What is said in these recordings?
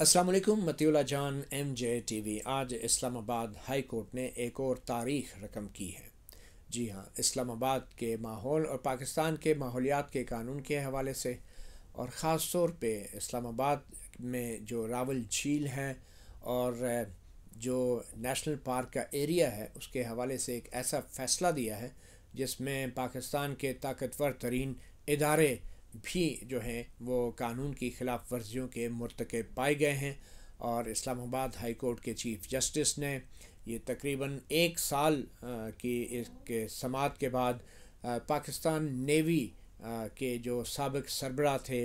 असलम मतीला जान एम जे T V आज Islamabad high court ने एक और तारीख रकम की है जी हाँ इस्लामाबाद के माहौल और पाकिस्तान के माहौलियात के कानून के हवाले से और ख़ास तौर पर इस्लामाबाद में जो रावल झील है और जो नेशनल पार्क का एरिया है उसके हवाले से एक ऐसा फ़ैसला दिया है जिसमें पाकिस्तान के ताकतवर तरीन इदारे भी जो हैं वो कानून की खिलाफ वर्जियों के मरतकब पाए गए हैं और इस्लामाबाद हाई कोर्ट के चीफ जस्टिस ने ये तकरीबन एक साल की इस समात के बाद पाकिस्तान नेवी के जो सबक सरबरा थे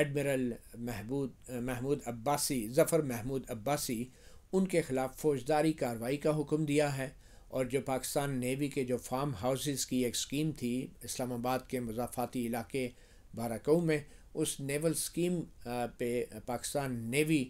एडमिरल महमूद महमूद अब्बासी ज़फ़र महमूद अब्बासी उनके ख़िलाफ़ फौजदारी कार्रवाई का हुक्म दिया है और जो पाकिस्तान नेवी के जो फार्म हाउसेस की एक स्कीम थी इस्लामाबाद के मजाफाती इलाके बाराको में उस नेवल स्कीम पे पाकिस्तान नेवी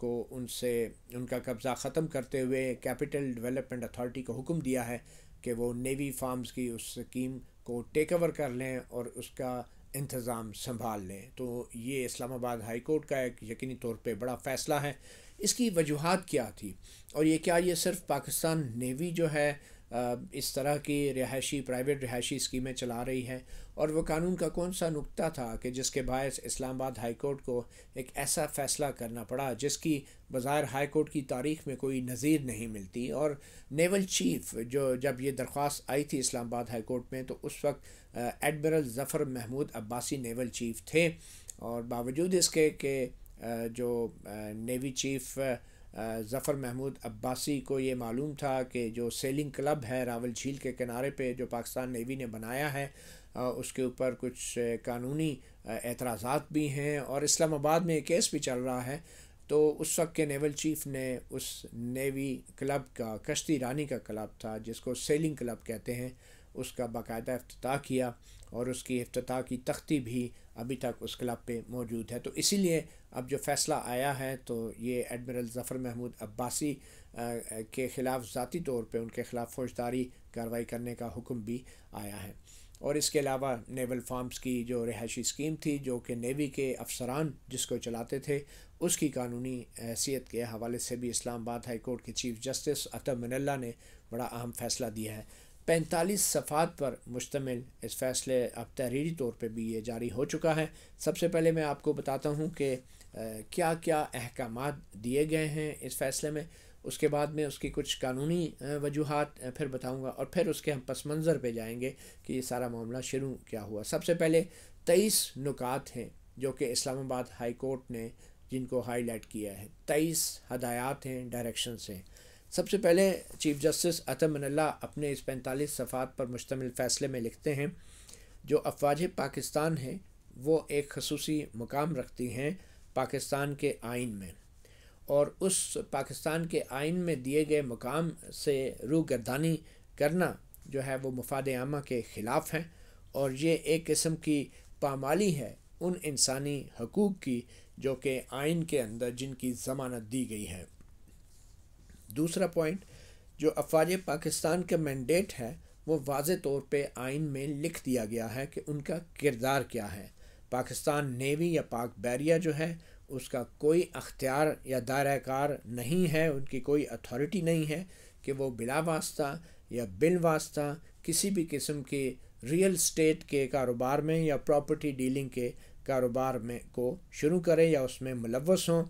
को उनसे उनका कब्ज़ा ख़त्म करते हुए कैपिटल डेवलपमेंट अथॉरिटी को हुक्म दिया है कि वो नेवी फार्म्स की उस स्कीम को टेक ओवर कर लें और उसका इंतज़ाम संभाल लें तो ये इस्लामाबाद हाई कोर्ट का एक यकीनी तौर पे बड़ा फ़ैसला है इसकी वजूहत क्या थी और ये क्या ये सिर्फ पाकिस्तान नेवी जो है इस तरह की रिहायशी प्राइवेट रिहायशी स्कीमें चला रही हैं और वो कानून का कौन सा नुकता था कि जिसके बायस इस्लामाबाद हाई कोर्ट को एक ऐसा फ़ैसला करना पड़ा जिसकी बाज़ार हाई कोर्ट की तारीख में कोई नज़ीर नहीं मिलती और नेवल चीफ जो जब ये दरख्वास्त आई थी इस्लामाबाद हाई कोर्ट में तो उस वक्त admiral Zafar Mahmood Abbasi naval chief थे और बावजूद इसके के जो नेवी चीफ़ ज़फ़र महमूद अब्बासी को ये मालूम था कि जो सेलिंग क्लब है रावल झील के किनारे पे जो पाकिस्तान नेवी ने बनाया है उसके ऊपर कुछ कानूनी एतराज़ात भी हैं और इस्लामाबाद में एक केस भी चल रहा है तो उस वक्त के नेवल चीफ ने उस नेवी क्लब का कश्ती रानी का क्लब था जिसको सेलिंग क्लब कहते हैं उसका बाकायदा अफ्ताह किया और उसकी अफ्ताह की तख्ती भी अभी तक उस क्लब पे मौजूद है तो इसीलिए अब जो फ़ैसला आया है तो ये एडमिरल ज़फ़र महमूद अब्बासी के ख़िलाफ़ ज़ाती तौर पे उनके ख़िलाफ़ फौजदारी कार्रवाई करने का हुक्म भी आया है और इसके अलावा नेवल फार्म्स की जो रिहायशी स्कीम थी जो कि नेवी के अफसरान जिसको चलाते थे उसकी कानूनी हैसियत के हवाले से भी इस्लामाबाद हाई कोर्ट के चीफ जस्टिस अतः मनल्ला ने बड़ा अहम फ़ैसला दिया है पैंतालीस सफ़ात पर मुश्तमिल इस फैसले अब तहरीरी तौर पर भी ये जारी हो चुका है सबसे पहले मैं आपको बताता हूँ कि क्या क्या अहकाम दिए गए हैं इस फैसले में उसके बाद में उसकी कुछ कानूनी वजूहत फिर बताऊँगा और फिर उसके हम पस मंज़र पर जाएँगे कि ये सारा मामला शुरू क्या हुआ सबसे पहले तेईस नुकात हैं जो कि इस्लामाबाद हाई कोर्ट ने जिनको हाई लाइट किया है तेईस हदायात हैं डायरेक्शन हैं सबसे पहले चीफ जस्टिस मनल्ला अपने इस पैंतालीस सफ़ात पर मुश्तमिल फ़ैसले में लिखते हैं जो अफवाज पाकिस्तान है वो एक खसूसी मुकाम रखती हैं पाकिस्तान के आइन में और उस पाकिस्तान के आइन में दिए गए मुकाम से रू गर्दानी करना जो है वो मुफाद आमा के ख़िलाफ़ हैं और ये एक किस्म की पामाली है उन इंसानी हकूक़ की जो कि आइन के अंदर जिनकी ज़मानत दी गई है दूसरा पॉइंट जो अफवाज पाकिस्तान का मैंडेट है वो वाज तौर पर आइन में लिख दिया गया है कि उनका किरदार क्या है पाकिस्तान नेवी या पाक बैरिया जो है उसका कोई अख्तियार या दायरकार नहीं है उनकी कोई अथॉरिटी नहीं है कि वो बिला वास्ता या बिल वास्ता किसी भी किस्म के रियल स्टेट के कारोबार में या प्रॉपर्टी डीलिंग के कारोबार में को शुरू करें या उसमें मुलवस हों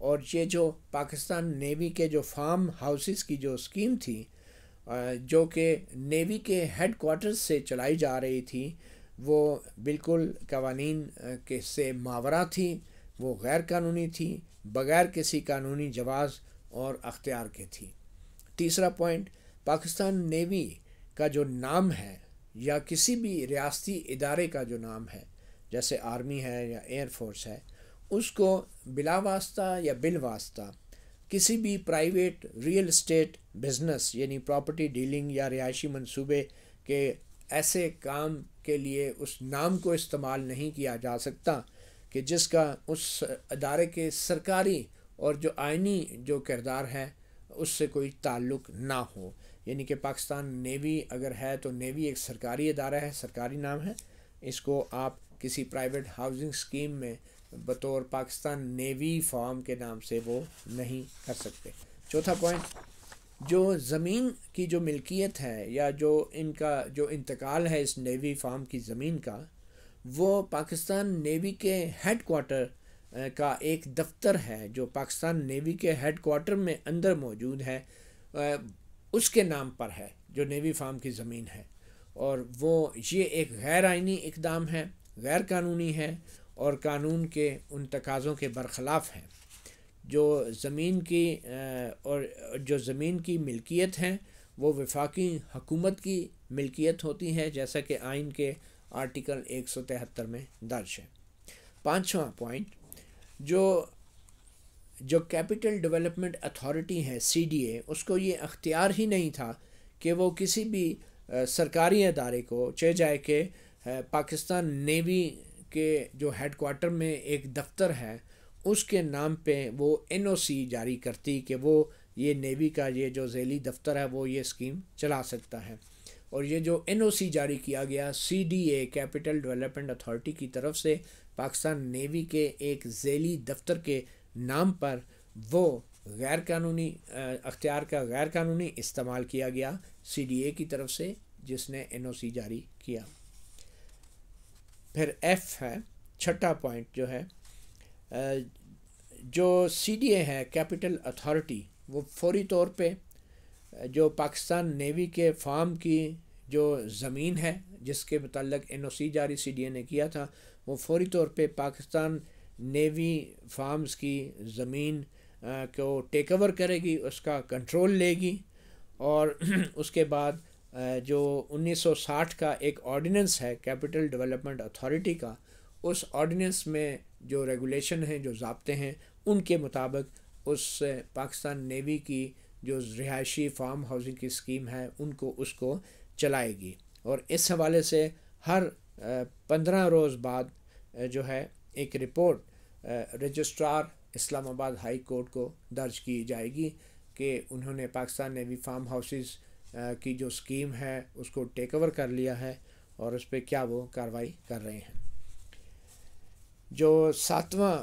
और ये जो पाकिस्तान नेवी के जो फार्म हाउसेस की जो स्कीम थी जो कि नेवी के हेड क्वार्टर्स से चलाई जा रही थी वो बिल्कुल कवानी के से मावरा थी वो गैर कानूनी थी बगैर किसी कानूनी जवाज़ और अख्तियार के थी तीसरा पॉइंट पाकिस्तान नेवी का जो नाम है या किसी भी रियासती इदारे का जो नाम है जैसे आर्मी है या एयरफोर्स है उसको बिलावास्ता या बिलवास्ता किसी भी प्राइवेट रियल इस्टेट बिजनेस यानी प्रॉपर्टी डीलिंग या रिहायशी मंसूबे के ऐसे काम के लिए उस नाम को इस्तेमाल नहीं किया जा सकता कि जिसका उस अदारे के सरकारी और जो आइनी जो किरदार है उससे कोई ताल्लुक़ ना हो यानी कि पाकिस्तान नेवी अगर है तो नेवी एक सरकारी अदारा है सरकारी नाम है इसको आप किसी प्राइवेट हाउसिंग स्कीम में बतौर पाकिस्तान नेवी फॉर्म के नाम से वो नहीं कर सकते चौथा पॉइंट जो ज़मीन की जो मिल्कियत है या जो इनका जो इंतकाल है इस नेवी फॉर्म की ज़मीन का वो पाकिस्तान नेवी के हेड क्वार्टर का एक दफ्तर है जो पाकिस्तान नेवी के हेड क्वार्टर में अंदर मौजूद है उसके नाम पर है जो नेवी फार्म की ज़मीन है और वो ये एक गैर आइनी इकदाम है गैर कानूनी है और कानून के उन तकाज़ों के बरखिलाफ़ हैं जो ज़मीन की और जो ज़मीन की मिल्कियत हैं वो वफाकी हकूमत की मिल्कियत होती हैं जैसा कि आइन के आर्टिकल एक सौ तिहत्तर में दर्ज है पाँचवा पॉइंट जो जो कैपिटल डेवलपमेंट अथॉरिटी है सीडीए उसको ये अख्तियार ही नहीं था कि वो किसी भी सरकारी अदारे को चाहे जाए कि पाकिस्तान नेवी के जो हेडकोार्टर में एक दफ्तर है उसके नाम पे वो एनओसी जारी करती कि वो ये नेवी का ये जो जेली दफ्तर है वो ये स्कीम चला सकता है और ये जो एनओसी जारी किया गया सीडीए कैपिटल डेवलपमेंट अथॉरिटी की तरफ से पाकिस्तान नेवी के एक जेली दफ्तर के नाम पर वो गैर कानूनी अख्तियार का गैर कानूनी इस्तेमाल किया गया सीडीए की तरफ से जिसने एनओसी जारी किया फिर एफ है छठा पॉइंट जो है जो सी डी ए है कैपिटल अथॉरिटी वो फौरी तौर पे जो पाकिस्तान नेवी के फार्म की जो ज़मीन है जिसके मतलब एन ओ सी जारी सी डी ए ने किया था वो फौरी तौर पे पाकिस्तान नेवी फार्म्स की ज़मीन को टेक ओवर करेगी उसका कंट्रोल लेगी और उसके बाद जो 1960 का एक ऑर्डिनेंस है कैपिटल डेवलपमेंट अथॉरिटी का उस ऑर्डिनेंस में जो रेगुलेशन हैं जो जबते हैं उनके मुताबिक उस पाकिस्तान नेवी की जो रिहायशी फार्म हाउसिंग की स्कीम है उनको उसको चलाएगी और इस हवाले से हर पंद्रह रोज़ बाद जो है एक report registrar Islamabad high court को दर्ज की जाएगी कि उन्होंने पाकिस्तान नेवी फार्म हाउसेज़ की जो स्कीम है उसको टेक ओवर कर लिया है और उस पर क्या वो कार्रवाई कर रहे हैं जो सातवां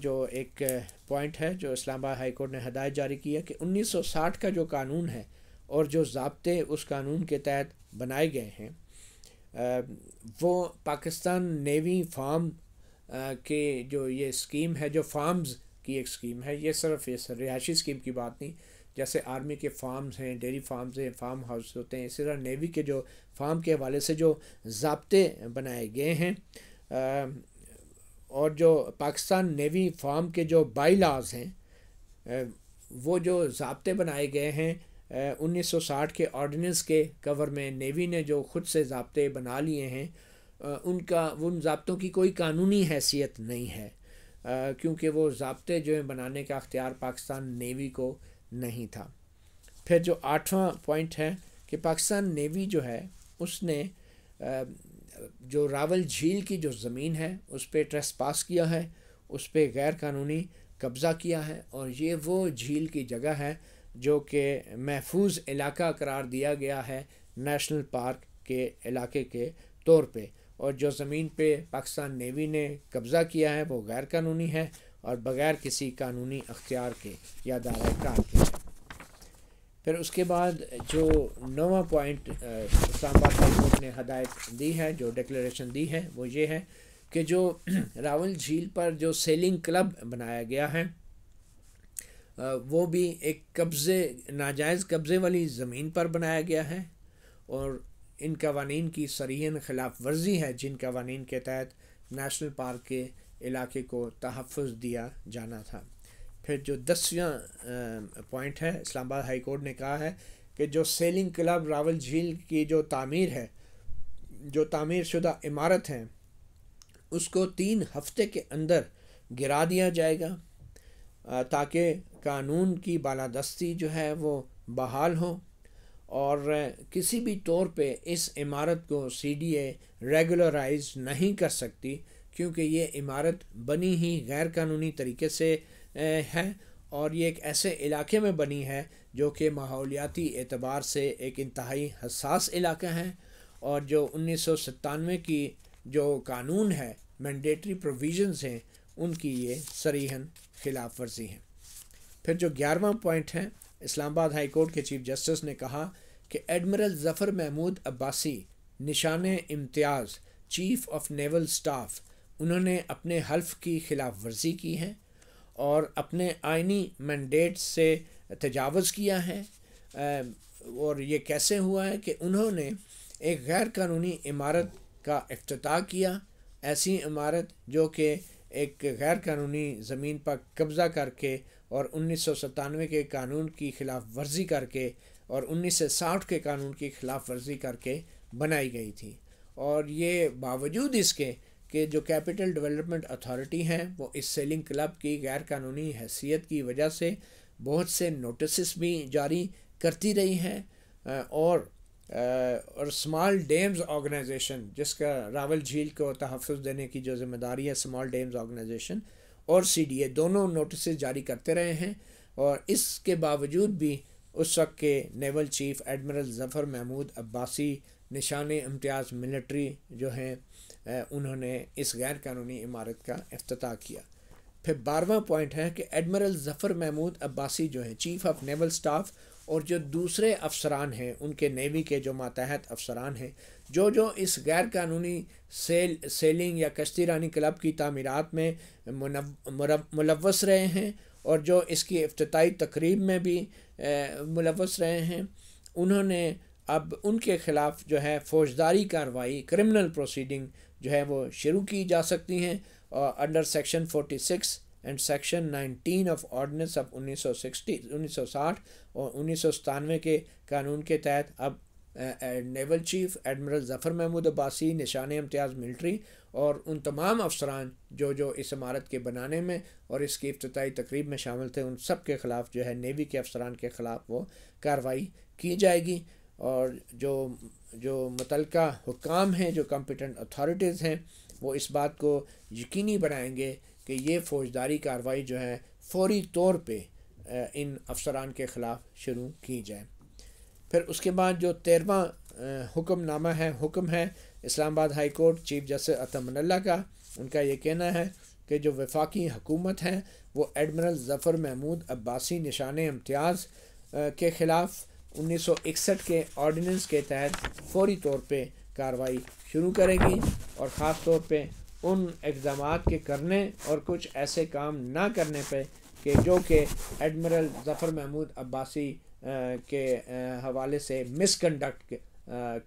जो एक पॉइंट है जो इस्लामाबाद हाई कोर्ट ने हदायत जारी की है कि 1960 का जो कानून है और जो जबते उस कानून के तहत बनाए गए हैं वो पाकिस्तान नेवी फार्म के जो ये स्कीम है जो फार्म्स की एक स्कीम है ये सिर्फ इस रिहायशी स्कीम की बात नहीं जैसे आर्मी के फार्म्स हैं डेयरी फार्म्स हैं फार्म हाउस होते हैं इसी तरह नेवी के जो फार्म के हवाले से जो जबते बनाए गए हैं और जो पाकिस्तान नेवी फार्म के जो बाई लाज हैं वो जो जबते बनाए गए हैं 1960 के ऑर्डिनेंस के कवर में नेवी ने जो खुद से जबते बना लिए हैं उनका उन जबतों की कोई कानूनी हैसियत नहीं है क्योंकि वो जबते जो हैं बनाने का अख्तियार पाकिस्तान नेवी को नहीं था फिर जो आठवां पॉइंट है कि पाकिस्तान नेवी जो है उसने जो रावल झील की जो ज़मीन है उस पर ट्रेस पास किया है उस पर गैर कानूनी कब्ज़ा किया है और ये वो झील की जगह है जो कि महफूज इलाका करार दिया गया है नेशनल पार्क के इलाके के तौर पे और जो ज़मीन पे पाकिस्तान नेवी ने कब्ज़ा किया है वो गैर कानूनी है और बग़ैर किसी कानूनी अख्तियार के या दायरा के फिर उसके बाद जो नवा पॉइंट इस्लामाबाद हाई कोर्ट ने हदायत दी है जो डिक्लेरेशन दी है वो ये है कि जो रावल झील पर जो सेलिंग क्लब बनाया गया है वो भी एक कब्ज़े नाजायज़ कब्ज़े वाली ज़मीन पर बनाया गया है और इन कवानीन की सरीन खिलाफ वर्जी है जिन कवानीन के तहत नेशनल पार्क के इलाके को तहफ़ दिया जाना था फिर जो दसवा पॉइंट है इस्लामाबाद हाई कोर्ट ने कहा है कि जो सेलिंग क्लब रावल झील की जो तामीर है जो तामीर शुदा इमारत है उसको तीन हफ्ते के अंदर गिरा दिया जाएगा ताकि कानून की बालादस्ती जो है वो बहाल हो और किसी भी तौर पे इस इमारत को सीडीए रेगुलराइज नहीं कर सकती क्योंकि ये इमारत बनी ही गैर कानूनी तरीके से हैं और ये एक ऐसे इलाके में बनी है जो कि माहौलियाती एतबार से एक इंतहाई हसास इलाका है और जो उन्नीस की जो कानून है मैंडेटरी प्रोविजंस हैं उनकी ये सरीहन खिलाफ वर्जी है फिर जो ग्यारहवा पॉइंट है इस्लामाबाद हाई कोर्ट के चीफ जस्टिस ने कहा कि admiral Zafar Mahmood Abbasi Nishan Imtiaz chief of naval staff उन्होंने अपने हल्फ की खिलाफ वर्जी की है और अपने आइनी मैंडेट से तजावज़ किया है और ये कैसे हुआ है कि उन्होंने एक गैर कानूनी इमारत का अफ्त किया ऐसी इमारत जो कि एक गैर कानूनी ज़मीन पर कब्ज़ा करके और उन्नीस सौ सतानवे के कानून की खिलाफ वर्जी करके और उन्नीस सौ साठ के कानून की खिलाफ वर्जी करके बनाई गई थी और ये बावजूद इसके कि जो कैपिटल डेवलपमेंट अथॉरिटी हैं वो इस सेलिंग क्लब की गैर कानूनी हैसियत की वजह से बहुत से नोटिस भी जारी करती रही हैं और और स्मॉल डेम्स ऑर्गेनाइजेशन जिसका रावल झील को तहफ़ देने की जो जिम्मेदारी है स्मॉल डेम्स ऑर्गेनाइजेशन और सी डी ए दोनों नोटिस जारी करते रहे हैं और इसके बावजूद भी उस वक्त के naval chief admiral Zafar Mahmood Abbasi Nishan Imtiaz military जो हैं उन्होंने इस गैर कानूनी इमारत का अफ्ताह किया फिर बारवा पॉइंट है कि एडमिरल ज़फ़र महमूद अब्बासी जो हैं चीफ ऑफ नेवल स्टाफ और जो दूसरे अफसरान हैं उनके नेवी के जो मातहत अफसरान हैं जो जो इस गैर कानूनी सेल सेलिंग या कश्ती रानी क्लब की तमीरत में मुलवस रहे हैं और जो इसकी अफ्ताही तकरीब में भी मुलवस रहे हैं उन्होंने अब उनके ख़िलाफ़ जो है फौजदारी कार्रवाई क्रिमिनल प्रोसीडिंग जो है वो शुरू की जा सकती हैं और under section 46 and section 19 of ordinance of 1960 1960 और उन्नीस के कानून के तहत अब naval chief admiral Zafar Mahmood Abbasi Nishan Imtiaz military और उन तमाम अफसरान जो जो इस इमारत के बनाने में और इसकी अफ्ताही तकरीब में शामिल थे उन सब के ख़िलाफ़ जो है नेवी के अफसरान के ख़िलाफ़ वो कार्रवाई की जाएगी और जो जो मुतल हुकाम हैं जो कम्पिटेंट अथॉरिटीज़ हैं वो इस बात को यकीनी बनाएंगे कि ये फौजदारी कार्रवाई जो है फौरी तौर पर इन अफसरान के ख़िलाफ़ शुरू की जाए फिर उसके बाद जो तेरवा हुक्मनामा है हुक्म है Islamabad high court chief justice अतमनल्ला का उनका ये कहना है कि जो वफाकी हकूमत हैं वो एडमिरल ज़फ़र महमूद अब्बासी निशान इम्तियाज़ के ख़िलाफ़ 1961 के ऑर्डिनेंस के तहत फौरी तौर पे कार्रवाई शुरू करेगी और ख़ास तौर पे उन इकदाम के करने और कुछ ऐसे काम ना करने पे कि जो कि एडमिरल ज़फ़र महमूद अब्बासी के हवाले से मिसकंडक्ट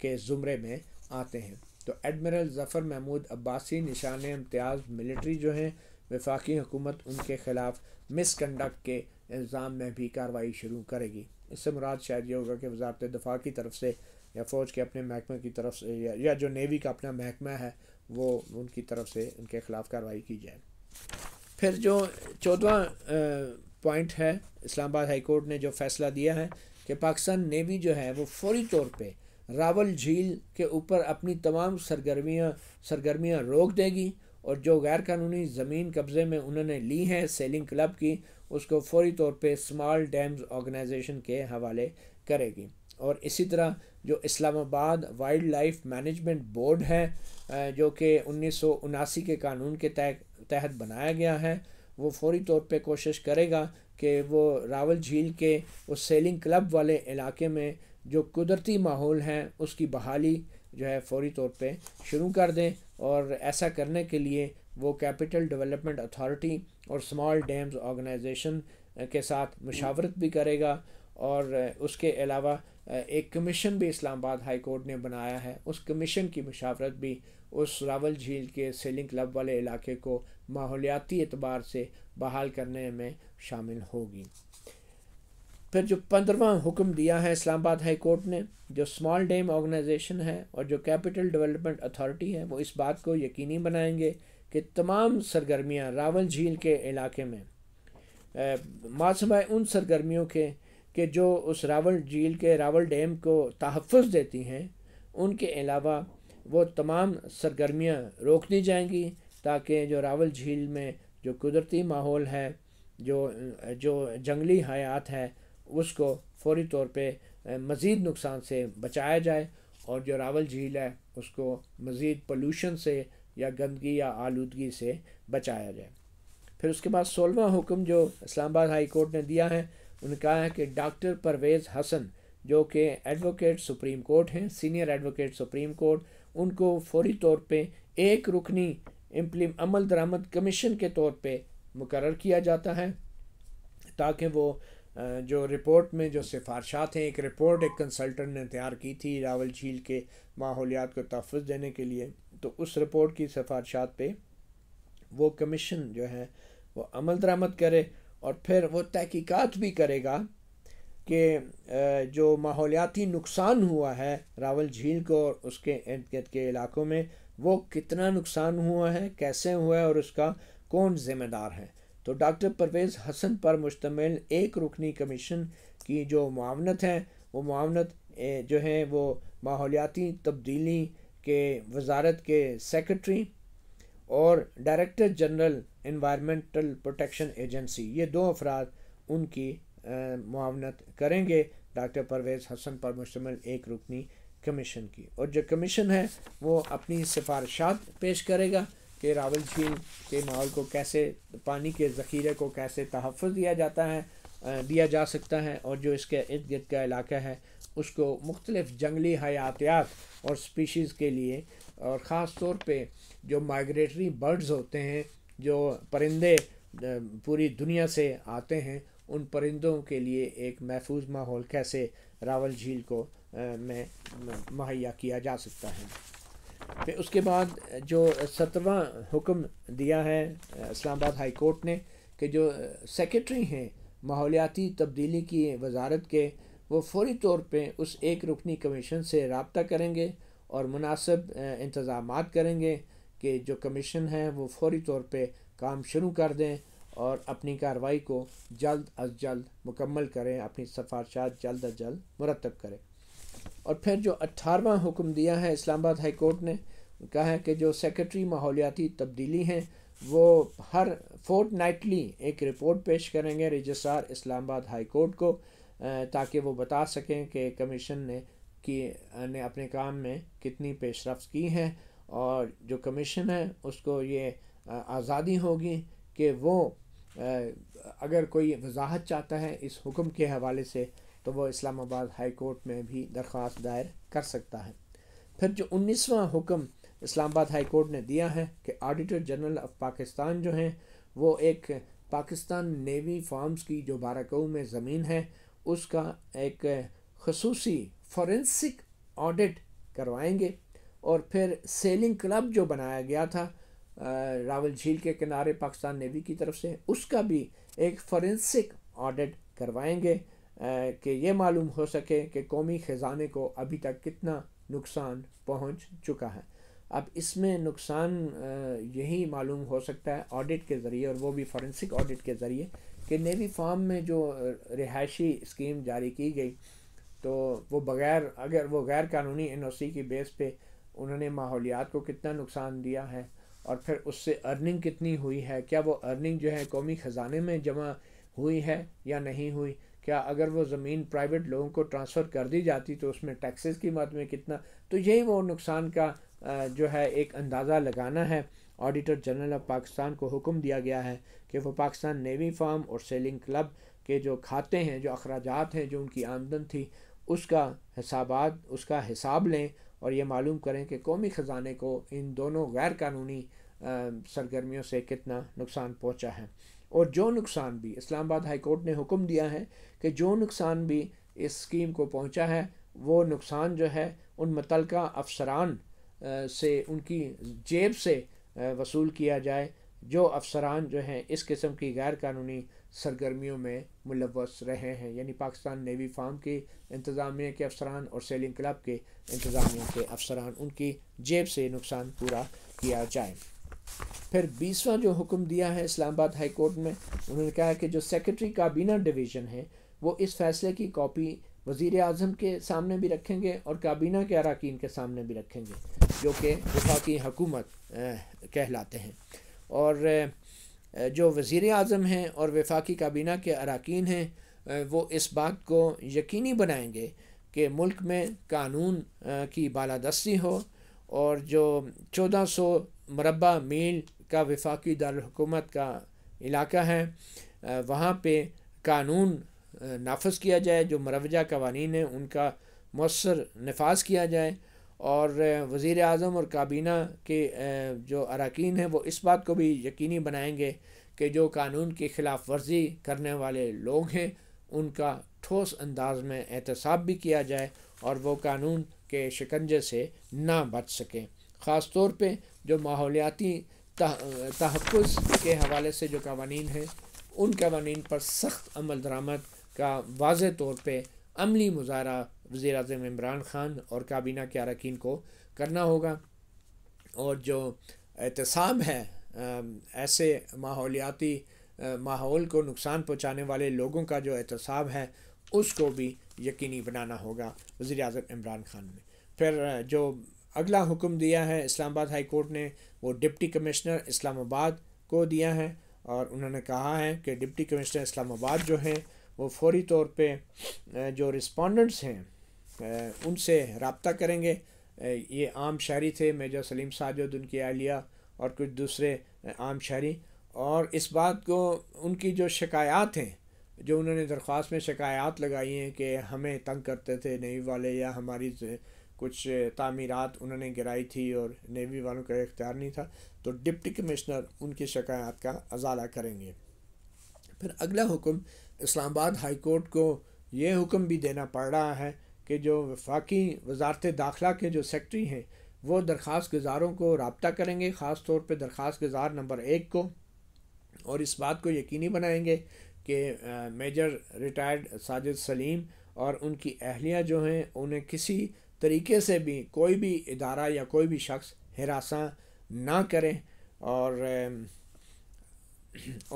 के ज़ुमरे में आते हैं तो एडमिरल ज़फ़र महमूद अब्बासी निशान इम्तियाज़ मिलिट्री जो हैं वफाकी हुकूमत उनके ख़िलाफ़ मिसकंडक्ट के इल्ज़ाम में भी कार्रवाई शुरू करेगी इससे मुराद शायद ये होगा कि वजारत दफा की तरफ से या फ़ौज के अपने महकमे की तरफ से या, या जो नेवी का अपना महकमा है वो उनकी तरफ से उनके ख़िलाफ़ कार्रवाई की जाए फिर जो चौदवा पॉइंट है इस्लामाबाद हाई कोर्ट ने जो फ़ैसला दिया है कि पाकिस्तान नेवी जो है वो फौरी तौर पर रावल झील के ऊपर अपनी तमाम सरगर्मियाँ सरगर्मियाँ रोक देगी और जो गैर कानूनी ज़मीन कब्ज़े में उन्होंने ली हैं सेलिंग क्लब की उसको फौरी तौर पे स्मॉल डैम्स ऑर्गेनाइजेशन के हवाले करेगी और इसी तरह जो Islamabad wildlife management board है जो कि उन्नीस के कानून के तहत बनाया गया है वो फौरी तौर पे कोशिश करेगा कि वो रावल झील के उस सेलिंग क्लब वाले इलाके में जो कुदरती माहौल हैं उसकी बहाली जो है फौरी तौर पे शुरू कर दें और ऐसा करने के लिए वो कैपिटल डेवलपमेंट अथॉरिटी और स्मॉल डैम्स ऑर्गेनाइजेशन के साथ मशावरत भी करेगा और उसके अलावा एक कमीशन भी इस्लामाबाद हाई कोर्ट ने बनाया है उस कमीशन की मशावरत भी उस रावल झील के सेलिंग क्लब वाले इलाके को माहौलियाती एतबार से बहाल करने में शामिल होगी फिर जो पंद्रवा हुक्म दिया है इस्लामाबाद हाई कोर्ट ने जो स्मॉल डेम ऑर्गेनाइजेशन है और जो कैपिटल डेवलपमेंट अथॉरिटी है वो इस बात को यकीनी बनाएंगे कि तमाम सरगर्मियाँ रावल झील के इलाके में मासमाय उन सरगर्मियों के के जो उस रावल झील के रावल डैम को तहफ़ देती हैं उनके अलावा वो तमाम सरगर्मियाँ रोक दी जाएंगी ताकि जो रावल झील में जो कुदरती माहौल है जो जो जंगली हयात है उसको फौरी तौर पे मज़ीद नुकसान से बचाया जाए और जो रावल झील है उसको मज़ीद पोल्यूशन से या गंदगी या आलूदगी से बचाया जाए फिर उसके बाद सोलवा हुक्म जो इस्लामाबाद हाई कोर्ट ने दिया है उन्होंने कहा है कि डॉक्टर परवेज़ हसन जो कि एडवोकेट सुप्रीम कोर्ट हैं सीनियर एडवोकेट सुप्रीम कोर्ट उनको फौरी तौर पे एक रुकनी इम्प्लीम अमल दरामद कमीशन के तौर पे मुकर किया जाता है ताकि वो जो रिपोर्ट में जो सिफारशात हैं एक रिपोर्ट एक कंसल्टेंट ने तैयार की थी रावल झील के माहौलियात को तहफ़ देने के लिए तो उस रिपोर्ट की सिफारशात पे वो कमीशन जो है वो अमल दरामद करे और फिर वो तहकीकात भी करेगा कि जो माहौलियाती नुकसान हुआ है रावल झील को और उसके इर्द गिर्द के इलाकों में वो कितना नुकसान हुआ है कैसे हुआ है और उसका कौन ज़िम्मेदार है तो डॉक्टर परवेज़ हसन पर मुश्तमिल एक रुकनी कमीशन की जो मामनत है वो मामनत जो है वो माहौलियाती तब्दीली के वजारत के सेक्रेटरी और director general environmental protection agency ये दो अफराद उनकी मामनत करेंगे डॉक्टर परवेज़ हसन पर मुश्तमिल एक रुकनी कमीशन की और जो कमीशन है वो अपनी सिफारशात पेश करेगा के रावल झील के माहौल को कैसे पानी के ज़ख़ीरे को कैसे तहफ़ दिया जाता है दिया जा सकता है और जो इसके इर्द गिर्द का इलाका है उसको मुख्तलिफ़ जंगली हयातियात और स्पीशीज़ के लिए और ख़ास तौर पर जो माइग्रेटरी बर्ड्स होते हैं जो परिंदे पूरी दुनिया से आते हैं उन परिंदों के लिए एक महफूज माहौल कैसे रावल झील को में मुहैया किया जा सकता है फिर उसके बाद जो सत्रवा हुक्म दिया है इस्लामाबाद हाई कोर्ट ने कि जो सेक्रेटरी हैं माहौलियाती तब्दीली की वजारत के वो फौरी तौर पर उस एक रुकनी कमीशन से रबता करेंगे और मुनासब इंतज़ाम करेंगे कि जो कमीशन है वो फौरी तौर पर काम शुरू कर दें और अपनी कार्रवाई को जल्द अज जल्द मुकम्मल करें अपनी सफारशात जल्द अज जल्द मुरतब करें और फिर जो अट्ठारहवा हुक्म दिया है इस्लामाबाद हाई कोर्ट ने कहा है कि जो सेक्रेटरी माहौलियाती तब्दीली हैं वो हर फोर्ट नाइटली एक रिपोर्ट पेश करेंगे रजिस्ट्रार इस्लामाबाद हाई कोर्ट को ताकि वो बता सकें कि कमीशन ने कि ने अपने काम में कितनी पेशरफ की है और जो कमीशन है उसको ये आज़ादी होगी कि वो अगर कोई वजाहत चाहता है इस हुक्म के हवाले से तो वो इस्लामाबाद हाई कोर्ट में भी दरख्वास्त दायर कर सकता है फिर जो उन्नीसवां हुक्म इस्लामाबाद हाई कोर्ट ने दिया है कि ऑडिटर जनरल ऑफ पाकिस्तान जो हैं वो एक पाकिस्तान नेवी फार्म्स की जो बाराकऊ में ज़मीन है उसका एक खसूसी फॉरेंसिक ऑडिट करवाएंगे और फिर सेलिंग क्लब जो बनाया गया था रावल झील के किनारे पाकिस्तान नेवी की तरफ से उसका भी एक फॉरेंसिक ऑडिट करवाएंगे कि ये मालूम हो सके कि कौमी ख़जाने को अभी तक कितना नुकसान पहुंच चुका है अब इसमें नुकसान यही मालूम हो सकता है ऑडिट के ज़रिए और वो भी फॉरेंसिक ऑडिट के ज़रिए कि नेवी फार्म में जो रिहायशी स्कीम जारी की गई तो वो बगैर अगर वो गैर कानूनी एन की बेस पे उन्होंने माहौलियात को कितना नुकसान दिया है और फिर उससे अर्निंग कितनी हुई है क्या वो अर्निंग जो है कौमी ख़जाने में जमा हुई है या नहीं हुई क्या अगर वो ज़मीन प्राइवेट लोगों को ट्रांसफ़र कर दी जाती तो उसमें टैक्सेस की मद में कितना तो यही वो नुकसान का जो है एक अंदाज़ा लगाना है ऑडिटर जनरल ऑफ पाकिस्तान को हुक्म दिया गया है कि वो पाकिस्तान नेवी फार्म और सेलिंग क्लब के जो खाते हैं जो अखराज हैं जो उनकी आमदन थी उसका हिसाबात उसका हिसाब लें और ये मालूम करें कि कौमी ख़जाने को इन दोनों गैर कानूनी सरगर्मियों से कितना नुकसान पहुँचा है और जो नुकसान भी इस्लामाबाद हाई कोर्ट ने हुक्म दिया है कि जो नुकसान भी इस स्कीम को पहुंचा है वो नुकसान जो है उन मुतल अफसरान से उनकी जेब से वसूल किया जाए जो अफसरान जो हैं इस किस्म की गैर कानूनी सरगर्मियों में मुलवस रहे हैं यानी पाकिस्तान नेवी फार्म के इंतज़ामिया के अफसरान और सेलिंग क्लब के इंतज़ामिया के अफसरान उनकी जेब से नुकसान पूरा किया जाए फिर बीसवा जो हुक्म दिया है इस्लामाबाद हाई कोर्ट में उन्होंने कहा है कि जो सेक्रेटरी काबीना डिवीज़न है वो इस फैसले की कॉपी वज़ी अजम के सामने भी रखेंगे और काबीना के अरकान के सामने भी रखेंगे जो कि वफाकी हकूमत कहलाते हैं और जो वज़ी अजम हैं और वफाकी काबीना के अरकान हैं वो इस बात को यकीनी बनाएंगे कि मुल्क में कानून की बालादस्ती हो और जो चौदह सौ मरबा मील का विफाकी दारकूमत का इलाका है वहाँ पर कानून नाफज किया जाए जो मरवजा कवानी हैं उनका मौसर नफाज किया जाए और वज़ी अजम और काबीना के जो अरकान हैं वो इस बात को भी यकीनी बनाएंगे कि जो कानून की खिलाफ वर्जी करने वाले लोग हैं उनका ठोस अंदाज में एहतसाब भी किया जाए और वो कानून के शिकंजे से ना बच सकें ख़ास तौर पर जो माहौलियाती तहफ़ के हवाले से जो कवानीन हैं उन कवानीन पर सख्त अमल दरामद का वाज तौर पर अमली मुजाहरा वज़ी अजम इमरान ख़ान और काबीना के अरकान को करना होगा और जो एहतसाम है ऐसे माहौलियाती माहौल को नुकसान पहुँचाने वाले लोगों का जो एहतसाब है उसको भी यकीनी बनाना होगा वज़ी अजम इमरान ख़ान ने फिर जो अगला हुक्म दिया है इस्लामाबाद हाई कोर्ट ने वो डिप्टी कमिश्नर इस्लामाबाद को दिया है और उन्होंने कहा है कि डिप्टी कमिश्नर इस्लामाबाद जो हैं वो फौरी तौर पे जो रिस्पोंडेंट्स हैं उनसे रबता करेंगे ये आम शहरी थे मेजर सलीम साजद उनकी आलिया और कुछ दूसरे आम शहरी और इस बात को उनकी जो शिकायत हैं जो उन्होंने दरख्वास्त में शिकायत लगाई हैं कि हमें तंग करते थे नहीं वाले या हमारी कुछ तामीरत उन्होंने गिराई थी और नेवी वालों का इख्तियार नहीं था तो डिप्टी कमिश्नर उनकी शिकायत का अजाला करेंगे फिर अगला हुक्म इस्लामाबाद हाई कोर्ट को ये हुक्म भी देना पड़ रहा है कि जो वफाकी वजारत दाखिला के जो सेक्रटरी हैं वो दरख्वास्त गुजारों को रबता करेंगे ख़ास तौर पर दरख्वास्त गुजार नंबर एक को और इस बात को यकीनी बनाएंगे कि मेजर रिटायर्ड साजिद सलीम और उनकी अहलिया जो हैं उन्हें किसी तरीके से भी कोई भी इदारा या कोई भी शख्स हरासा ना करें और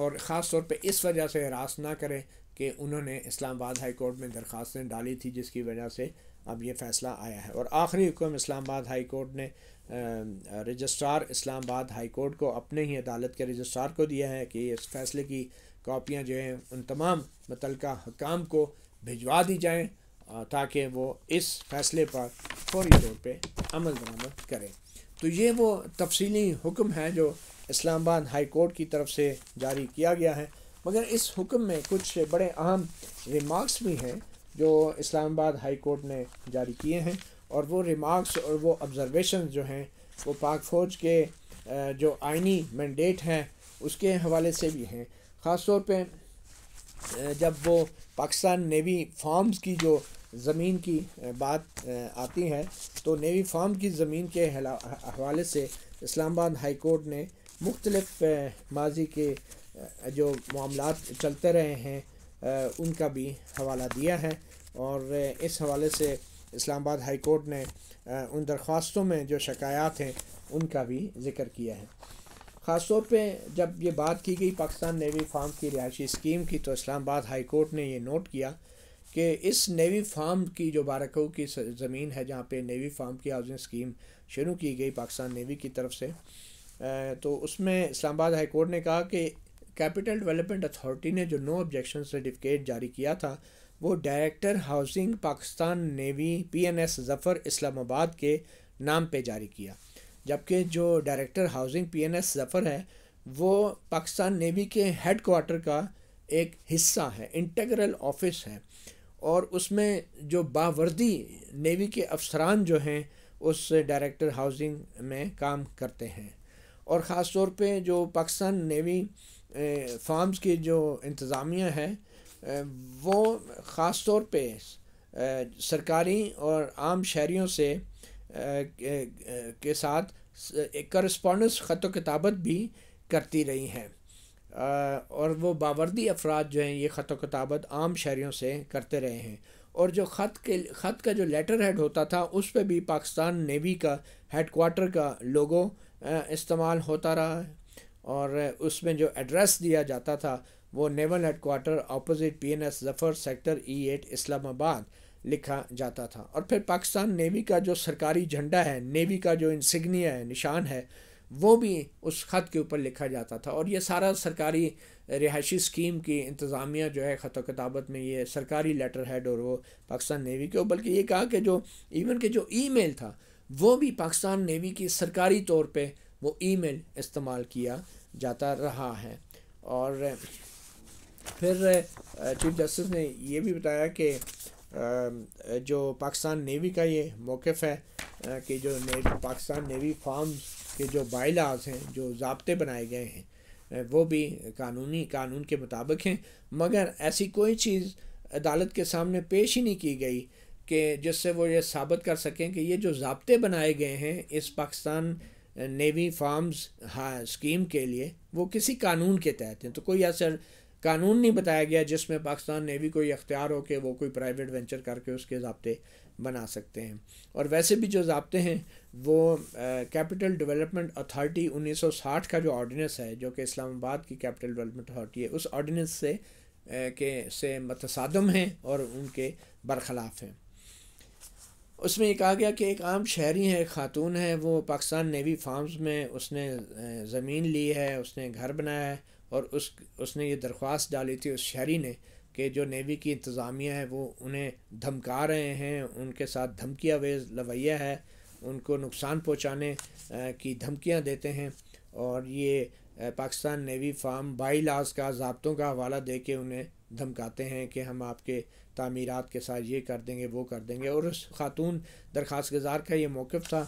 और ख़ास तौर पे इस वजह से हरास ना करें कि उन्होंने इस्लामाबाद हाई कोर्ट में दरख्वास्तें डाली थी जिसकी वजह से अब ये फ़ैसला आया है और आखिरी हुक्म इस्लामाबाद हाई कोर्ट ने रजिस्ट्रार इस्लामाबाद हाई कोर्ट को अपने ही अदालत के रजिस्ट्रार को दिया है कि इस फैसले की कापियाँ जो हैं उन तमाम मुतलका हकाम को भिजवा दी जाएँ ताकि वो इस फैसले पर फौरी तौर पर अमल दरामद करें तो ये वो तफसीली हुक्म है जो इस्लामाबाद हाई कोर्ट की तरफ से जारी किया गया है मगर इस हुक्म में कुछ बड़े अहम रिमार्क्स भी हैं जो इस्लामाबाद हाई कोर्ट ने जारी किए हैं और वो रिमार्क्स और वो ऑब्ज़रवेशन जो हैं वो पाक फ़ौज के जो आइनी मैंडेट हैं उसके हवाले से भी हैं ख़ास तौर पर जब वो पाकिस्तान नेवी फॉर्म्स की जो ज़मीन की बात आती है तो नेवी फार्म की ज़मीन के हवाले से इस्लामाबाद हाई कोर्ट ने मुख्तलफ माजी के जो मामला चलते रहे हैं उनका भी हवाला दिया है और इस हवाले से इस्लामाबाद हाई कोर्ट ने उन दरख्वास्तों में जो शिकायात हैं उनका भी जिक्र किया है ख़ास तौर पर जब ये बात की गई पाकिस्तान नेवी फार्म की रिहायशी स्कीम की तो इस्लामाबाद हाई कोर्ट ने यह नोट किया कि इस नेवी फार्म की जो बारको की ज़मीन है जहाँ पे नेवी फार्म की हाउसिंग स्कीम शुरू की गई पाकिस्तान नेवी की तरफ से तो उसमें इस्लामाबाद हाई कोर्ट ने कहा कि कैपिटल डेवलपमेंट अथॉरिटी ने जो नो ऑब्जेक्शन सर्टिफिकेट जारी किया था वो director housing Pakistan navy P N S Zafar Islamabad के नाम पे जारी किया जबकि जो director housing P N S Zafar है वो पाकिस्तान नेवी के हेड क्वार्टर का एक हिस्सा है इंटेग्रल ऑफिस है और उसमें जो बावर्दी नेवी के अफसरान जो हैं उस डायरेक्टर हाउसिंग में काम करते हैं और ख़ास तौर पे जो पाकिस्तान नेवी फार्म्स की जो इंतज़ामिया है वो ख़ास तौर पे सरकारी और आम शहरीों से के साथ करस्पॉन्डेंस ख़त किताबत भी करती रही हैं और वो बावर्दी अफराद जो हैं ये ख़त कताबत आम शहरीों से करते रहे हैं और जो ख़त के ख़त का जो लेटर हेड होता था उस पर भी पाकिस्तान नेवी का हेड क्वार्टर का लोगो इस्तेमाल होता रहा है और उसमें जो एड्रेस दिया जाता था वो naval head quarter opposite P N S Zafar sector E eight Islamabad लिखा जाता था और फिर पाकिस्तान नेवी का जो सरकारी झंडा है नेवी का जो इंसिग्निया है निशान है वो भी उस ख़त के ऊपर लिखा जाता था और ये सारा सरकारी रिहायशी स्कीम की इंतज़ामिया जो है ख़त किताबत में ये सरकारी लेटर हेड और वो पाकिस्तान नेवी के बल्कि ये कहा कि जो इवन के जो ईमेल था वो भी पाकिस्तान नेवी की सरकारी तौर पे वो ईमेल इस्तेमाल किया जाता रहा है और फिर चीफ जस्टिस ने ये भी बताया कि जो पाकिस्तान नेवी का ये मौक़ है कि जो ने, पाकिस्तान नेवी फार्म्स कि जो बाईलाज हैं जो जबते बनाए गए हैं वो भी कानूनी कानून के मुताबिक हैं मगर ऐसी कोई चीज़ अदालत के सामने पेश ही नहीं की गई कि जिससे वो ये साबित कर सकें कि ये जो जबते बनाए गए हैं इस पाकिस्तान नेवी फार्म्स हाँ स्कीम के लिए वो किसी कानून के तहत हैं तो कोई ऐसा कानून नहीं बताया गया जिसमें पाकिस्तान नेवी को ये अख्तियार हो कि वो कोई प्राइवेट वेंचर करके उसके जबते बना सकते हैं और वैसे भी जो जबते हैं वो कैपिटल डेवलपमेंट अथॉरिटी 1960 का जो ऑर्डिनेंस है जो कि इस्लामाबाद की कैपिटल डेवलपमेंट अथॉरिटी है उस ऑर्डिनेंस से आ, के से मतसादम हैं और उनके बरखलाफ हैं उसमें ये कहा गया कि एक आम शहरी है खातून है वो पाकिस्तान नेवी फार्म्स में उसने ज़मीन ली है उसने घर बनाया है और उस उसने ये दरख्वास्त डाली थी उस शहरी ने कि जो नेवी की इंतज़ामिया है वो उन्हें धमका रहे हैं उनके साथ धमकिया वेज लवैया है उनको नुकसान पहुंचाने की धमकियां देते हैं और ये पाकिस्तान नेवी फार्म बाई लाज का जबतों का हवाला दे के उन्हें धमकाते हैं कि हम आपके तमीरत के साथ ये कर देंगे वो कर देंगे और उस खातून दरख्वास्त गुजार का ये मौक़ था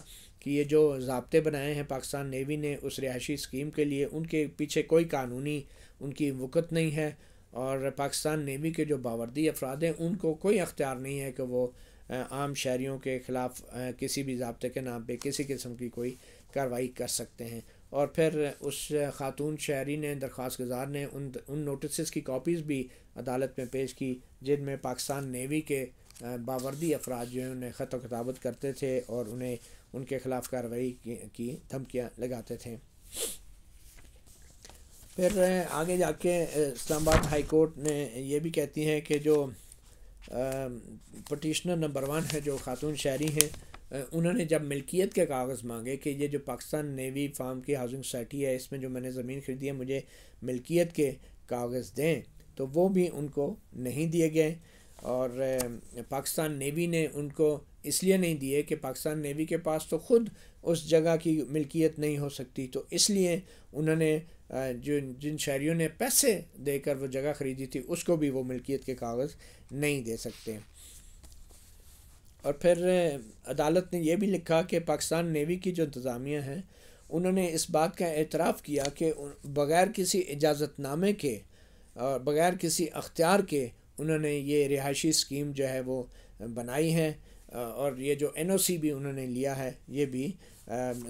कि ये जो जबते बनाए हैं पाकिस्तान नेवी ने उस रिहायशी स्कीम के लिए उनके पीछे कोई कानूनी उनकी वक़त नहीं है और पाकिस्तान नेवी के जो बावर्दी अफराद हैं उनको कोई अख्तियार नहीं है कि वो आम शहरीों के ख़िलाफ़ किसी भी जबते के नाम पे किसी किस्म की कोई कार्रवाई कर सकते हैं और फिर उस खातून शहरी ने दरख्वास्त गुजार ने उन उन नोटिस की कापीज़ भी अदालत में पेश की जिनमें पाकिस्तान नेवी के बावर्दी अफराद जो हैं उन्हें ख़त खताबत करते थे और उन्हें उनके ख़िलाफ़ कार्रवाई की धमकियाँ लगाते थे फिर आगे जाके इस्लामाबाद हाई कोर्ट ने ये भी कहती हैं कि जो पटिशनर नंबर वन है जो खातून शहरी हैं उन्होंने जब मिल्कियत के कागज़ मांगे कि ये जो पाकिस्तान नेवी फार्म की हाउसिंग सोसाइटी है इसमें जो मैंने ज़मीन ख़रीदी है मुझे मिल्कियत के कागज़ दें तो वो भी उनको नहीं दिए गए और पाकिस्तान नेवी ने उनको इसलिए नहीं दिए कि पाकिस्तान नेवी के पास तो ख़ुद उस जगह की मिल्कियत नहीं हो सकती तो इसलिए उन्होंने जिन जिन शहरीों ने पैसे देकर वो जगह ख़रीदी थी उसको भी वो मिल्कियत के कागज़ नहीं दे सकते और फिर अदालत ने यह भी लिखा कि पाकिस्तान नेवी की जो इंतज़ामिया हैं उन्होंने इस बात का एतराफ़ किया कि बग़ैर किसी इजाज़तनामे के और बग़ैर किसी अख्तियार के उन्होंने ये रिहायशी स्कीम जो है वो बनाई हैं और ये जो एनओसी भी उन्होंने लिया है ये भी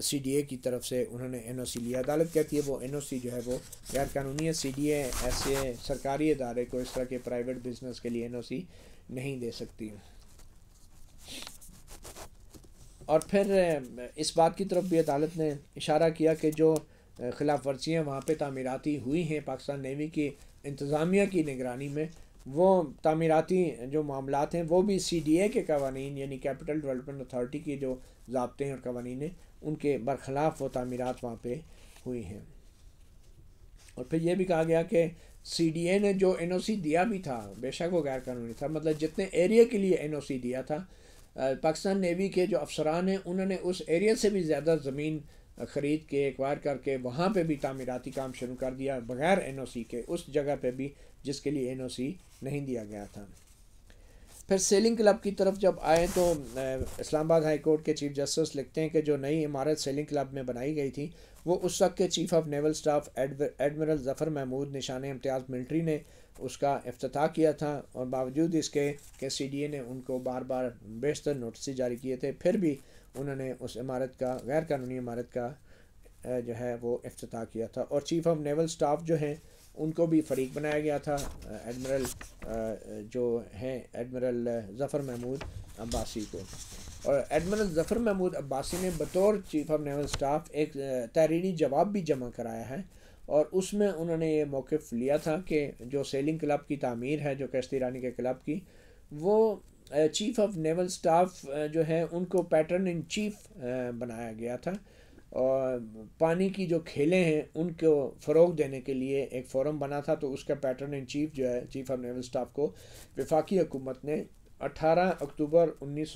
सीडीए की तरफ से उन्होंने एनओसी लिया अदालत कहती है वो एनओसी जो है वो गैर कानूनी है सी ऐसे सरकारी इदारे को इस तरह के प्राइवेट बिजनेस के लिए एनओसी नहीं दे सकती और फिर इस बात की तरफ भी अदालत ने इशारा किया कि जो खिलाफ वर्जियाँ वहाँ पर तमीराती हुई हैं पाकिस्तान नेवी की इंतज़ामिया की निगरानी में वो तमीराती जो मामला हैं वो भी सी डी ए के कवानी यानी कैपिटल डेवलपमेंट अथॉरिटी के जो जबते हैं और कवानी हैं उनके बरखिलाफ़ वो तमीरत वहाँ पर हुई हैं और फिर ये भी कहा गया कि सी डी ए ने जो एन ओ सी दिया भी था बेशक वो गैर कानूनी था मतलब जितने एरिए के लिए एन ओ सी दिया था पाकिस्तान नेवी के जो अफसरान हैं उन्होंने उस एरिया से भी ज़्यादा ज़मीन ख़रीद के एक्वायर करके वहाँ पे भी तामीराती काम शुरू कर दिया बग़ैर एन के उस जगह पे भी जिसके लिए एन नहीं दिया गया था फिर सेलिंग क्लब की तरफ जब आए तो इस्लामाबाद हाई कोर्ट के चीफ जस्टिस लिखते हैं कि जो नई इमारत सेलिंग क्लब में बनाई गई थी वो उस वक्त के chief of naval staff admiral Zafar Mahmood Nishan Imtiaz military ने उसका अफ्ताह किया था और बावजूद इसके के सी डी ए ने उनको बार बार बेशतर नोटिस जारी किए थे फिर भी उन्होंने उस इमारत का गैर कानूनी इमारत का जो है वो अफ्त किया था और चीफ ऑफ नेवल स्टाफ जो हैं उनको भी फरीक बनाया गया था एडमिरल जो हैं एडमिरल ज़फ़र महमूद अब्बासी को और एडमिरल ज़फ़र महमूद अब्बासी ने बतौर चीफ ऑफ नेवल स्टाफ एक तहरीरी जवाब भी जमा कराया है और उसमें उन्होंने ये मौक़ लिया था कि जो सेलिंग क्लब की तमीर है जो कश्ती रानी के क्लब की वो चीफ ऑफ नेवल स्टाफ जो है उनको पैटर्न इन चीफ बनाया गया था और पानी की जो खेलें हैं उनको फ़रोग देने के लिए एक फोरम बना था तो उसका पैटर्न इन चीफ जो है चीफ ऑफ नेवल स्टाफ को वफाकी हुकूमत ने 18 अक्टूबर उन्नीस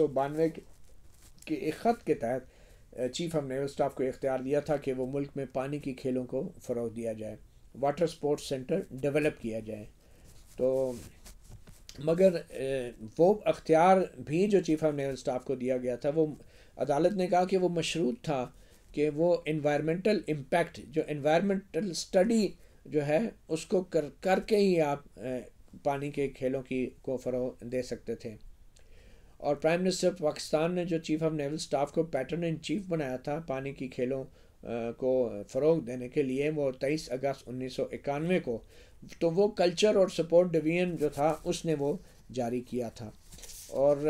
के एक ख़त के तहत चीफ ऑफ नेवल स्टाफ को इख्तियार दिया था कि वो मुल्क में पानी की खेलों को फ़रोग दिया जाए वाटर स्पोर्ट्स सेंटर डेवलप किया जाए तो मगर वो अख्तियार भी जो चीफ ऑफ नेवल स्टाफ को दिया गया था वो अदालत ने कहा कि वो मशरूत था कि वो इन्वायरमेंटल इम्पैक्ट जो इन्वायरमेंटल स्टडी जो है उसको कर करके ही आप पानी के खेलों की को फ़रोह दे सकते थे और प्राइम मिनिस्टर पाकिस्तान ने जो चीफ ऑफ नेवल स्टाफ को पैटर्न इन चीफ बनाया था पानी की खेलों को फ़रोग देने के लिए वो तेईस अगस्त उन्नीस को तो वो कल्चर और सपोर्ट डिवीजन जो था उसने वो जारी किया था और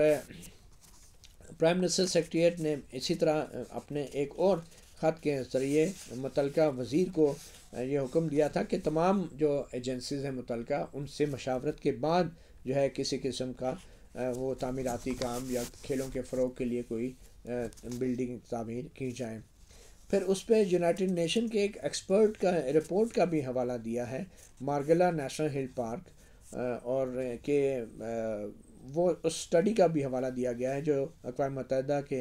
प्राइम मिनिस्टर सेक्रट्रिएट ने इसी तरह अपने एक और ख़त के ज़रिए मुतल वज़ीर को ये हुक्म दिया था कि तमाम जो एजेंसीज हैं मुतल उनसे मशावरत के बाद जो है किसी किस्म का वो तामीराती काम या खेलों के फ़रोग के लिए कोई बिल्डिंग तमीर की जाए फिर उस पर यूनाइटेड नेशन के एक एक्सपर्ट का रिपोर्ट का भी हवाला दिया है मार्गला नेशनल हिल पार्क और के वो उस स्टडी का भी हवाला दिया गया है जो अकवा मतदा के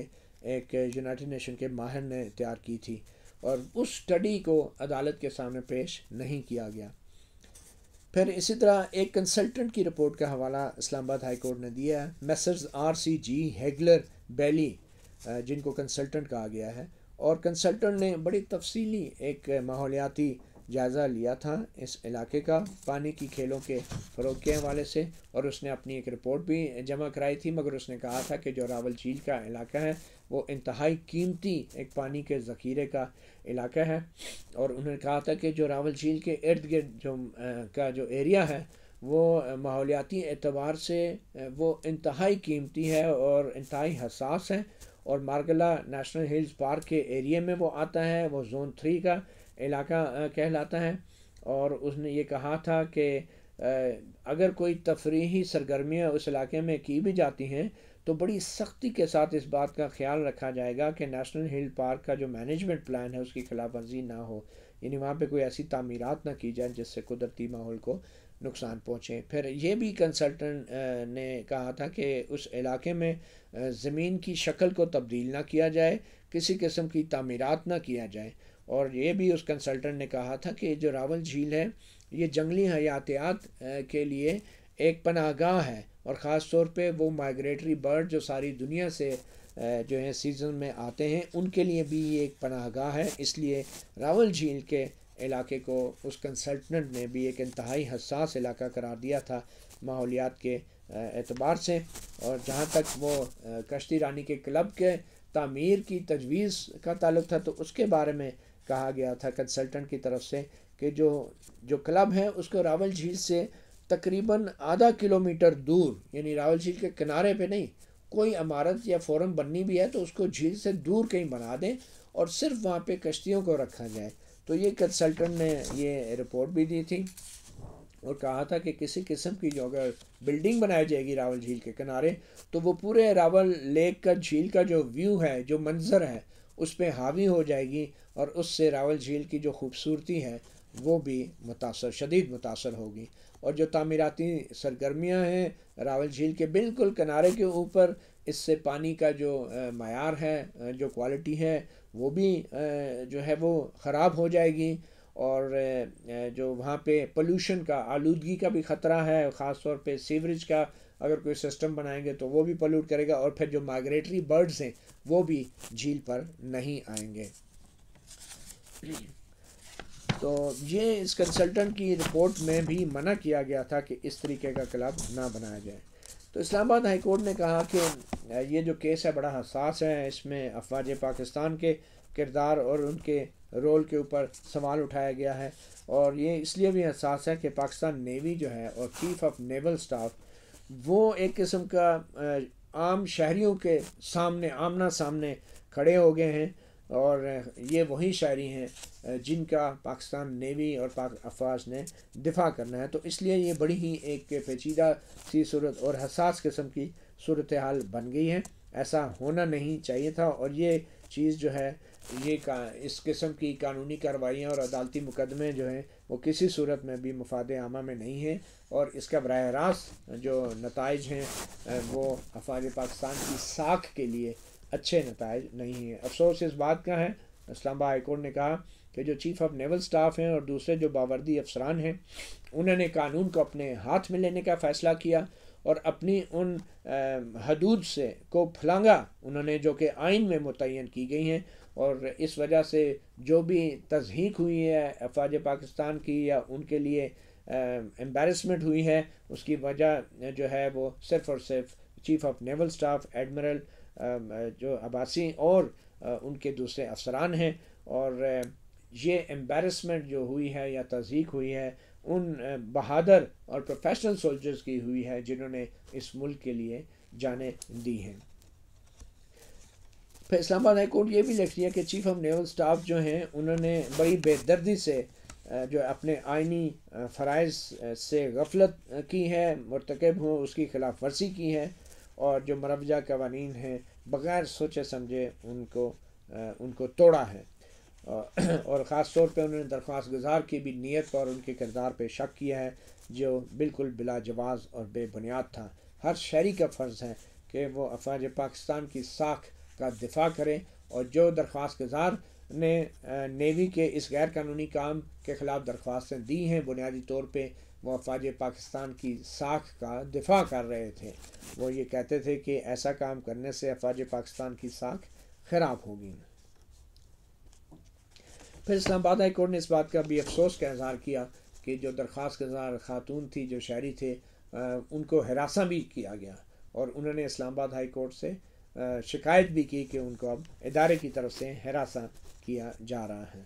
एक यूनाइटेड नेशन के माहिर ने तैयार की थी और उस स्टडी को अदालत के सामने पेश नहीं किया गया फिर इसी तरह एक कंसल्टेंट की रिपोर्ट का हवाला इस्लामाबाद हाई कोर्ट ने दिया है मैसर्स आर सी जी हेगलर बेली जिनको कंसल्टेंट कहा गया है और कंसल्टेंट ने बड़ी तफसीली एक माहौलियाती जायज़ा लिया था इस इलाके का पानी की खेलों के फ़रोग के हवाले से और उसने अपनी एक रिपोर्ट भी जमा कराई थी मगर उसने कहा था कि जो रावल झील का इलाका है वो इंतहाई कीमती एक पानी के ज़ख़ीरे का इलाका है और उन्होंने कहा था कि जो रावल झील के इर्द गिर्द जो का जो एरिया है वो माहौलियाती एतबार से वो इंतहाई कीमती है और इंतहाई हसास है और मार्गला नेशनल हिल्स पार्क के एरिए में वो आता है वो जोन थ्री का इलाका कहलाता है और उसने ये कहा था कि अगर कोई तफरी सरगर्मियाँ उस इलाके में की भी जाती हैं तो बड़ी सख्ती के साथ इस बात का ख्याल रखा जाएगा कि नेशनल हिल पार्क का जो मैनेजमेंट प्लान है उसकी खिलाफ वर्जी ना हो यानी वहाँ पे कोई ऐसी तामीरत ना की जाए जिससे कुदरती माहौल को नुकसान पहुँचे फिर ये भी कंसल्टेंट ने कहा था कि उस इलाके में ज़मीन की शक्ल को तब्दील ना किया जाए किसी किस्म की तमीरत ना किया जाए और ये भी उस कंसल्टेंट ने कहा था कि जो रावल झील है ये जंगली हयातियात के लिए एक पनागाह है और ख़ास तौर पे वो माइग्रेटरी बर्ड जो सारी दुनिया से जो है सीज़न में आते हैं उनके लिए भी ये एक पनागाह है इसलिए रावल झील के इलाके को उस कंसल्टेंट ने भी एक इंतहाई हसास इलाका करार दिया था माहौलियात के एतबार से और जहाँ तक वो कश्ती रानी के क्लब के तमीर की तजवीज़ का ताल्लुक था तो उसके बारे में कहा गया था कंसल्टेंट की तरफ से कि जो जो क्लब है उसको रावल झील से तकरीबन आधा किलोमीटर दूर यानी रावल झील के किनारे पे नहीं कोई इमारत या फोरम बननी भी है तो उसको झील से दूर कहीं बना दें और सिर्फ वहाँ पे कश्तियों को रखा जाए तो ये कंसल्टेंट ने ये रिपोर्ट भी दी थी और कहा था कि किसी किस्म की जो अगर बिल्डिंग बनाई जाएगी रावल झील के किनारे तो वो पूरे रावल लेक का झील का जो व्यू है जो मंजर है उस पर हावी हो जाएगी और उससे रावल झील की जो खूबसूरती है वो भी मुतासर शदीद मुतासर होगी और जो तामीराती सरगर्मियाँ हैं रावल झील के बिल्कुल किनारे के ऊपर इससे पानी का जो मैार है जो क्वालिटी है वो भी जो है वो ख़राब हो जाएगी और जो वहाँ पे पोल्यूशन का आलूदगी का भी ख़तरा है ख़ास तौर पे सीवरेज का अगर कोई सिस्टम बनाएंगे तो वो भी पोल्यूट करेगा और फिर जो माइग्रेटरी बर्ड्स हैं वो भी झील पर नहीं आएंगे तो ये इस कंसल्टेंट की रिपोर्ट में भी मना किया गया था कि इस तरीके का क्लब ना बनाया जाए तो इस्लामाबाद हाई कोर्ट ने कहा कि ये जो केस है बड़ा हसास है इसमें अफवाज पाकिस्तान के किरदार और उनके रोल के ऊपर सवाल उठाया गया है और ये इसलिए भी एहसास है कि पाकिस्तान नेवी जो है और चीफ ऑफ नेवल स्टाफ वो एक किस्म का आम शहरीों के सामने आमना सामने खड़े हो गए हैं और ये वही शायरी हैं जिनका पाकिस्तान नेवी और पाक अफवाज ने दिफा करना है तो इसलिए ये बड़ी ही एक पेचीदा सी सूरत और हसास किस्म की सूरत हाल बन गई है ऐसा होना नहीं चाहिए था और ये चीज़ जो है ये का इस किस्म की कानूनी कार्रवाइयाँ और अदालती मुकदमे जो हैं वो किसी सूरत में भी मुफाद आमा में नहीं हैं और इसका बरह रास्त जो नतज हैं वो अफवाज पाकिस्तान की साख के लिए अच्छे नतज नहीं हैं अफसोस इस बात का है इस्लामाबाद हाईकोर्ट ने कहा कि जो चीफ ऑफ नेवल स्टाफ हैं और दूसरे जो बावर्दी अफसरान हैं उन्होंने कानून को अपने हाथ में लेने का फ़ैसला किया और अपनी उन हदूद से को फलांगा उन्होंने जो कि आइन में मुतन की गई हैं और इस वजह से जो भी तजहीक हुई है अफवाज पाकिस्तान की या उनके लिए एम्बेरसमेंट हुई है उसकी वजह जो है वो सिर्फ़ और सिर्फ chief of naval staff admiral जो अबासी और उनके दूसरे अफसरान हैं और ये एम्बेरसमेंट जो हुई है या तजीक हुई है उन बहादुर और प्रोफेशनल सोल्जर्स की हुई है जिन्होंने इस मुल्क के लिए जाने दी हैं फिर इस्लामाबाद हाईकोर्ट ये भी लिख दिया कि चीफ ऑफ नेवल स्टाफ जो हैं उन्होंने बड़ी बेदर्दी से जो अपने आइनी फ़रज़ से गफलत की है मरतकब हों उसकी खिलाफ वर्जी की है और जो मरवजा कवानीन हैं बग़ैर सोचे समझे उनको उनको तोड़ा है और ख़ास तौर पर उन्होंने दरख्वास्त गुजार की भी नीयत पर उनके किरदार पर शक किया है जो बिल्कुल बिलाजवाज़ और बेबुनियाद था हर शहरी का फ़र्ज़ है कि वो अफवाज पाकिस्तान की साख का दिफा करें और जो दरख्वास्त गुजार ने नेवी के इस गैर कानूनी काम के ख़िलाफ़ दरख्वास्तें दी हैं बुनियादी तौर पर वो अफवाज पाकिस्तान की साख का दिफा कर रहे थे वो ये कहते थे कि ऐसा काम करने से अफवाज पाकिस्तान की साख खराब होगी फिर इस्लामाबाद हाई कोर्ट ने इस बात का भी अफसोस का इजहार किया कि जो दरख्वास्त गुजार खातून थी जो शहरी थे उनको हरासा भी किया गया और उन्होंने इस्लामाबाद हाई कोर्ट से शिकायत भी की कि उनको अब इदारे की तरफ से हरासा किया जा रहा है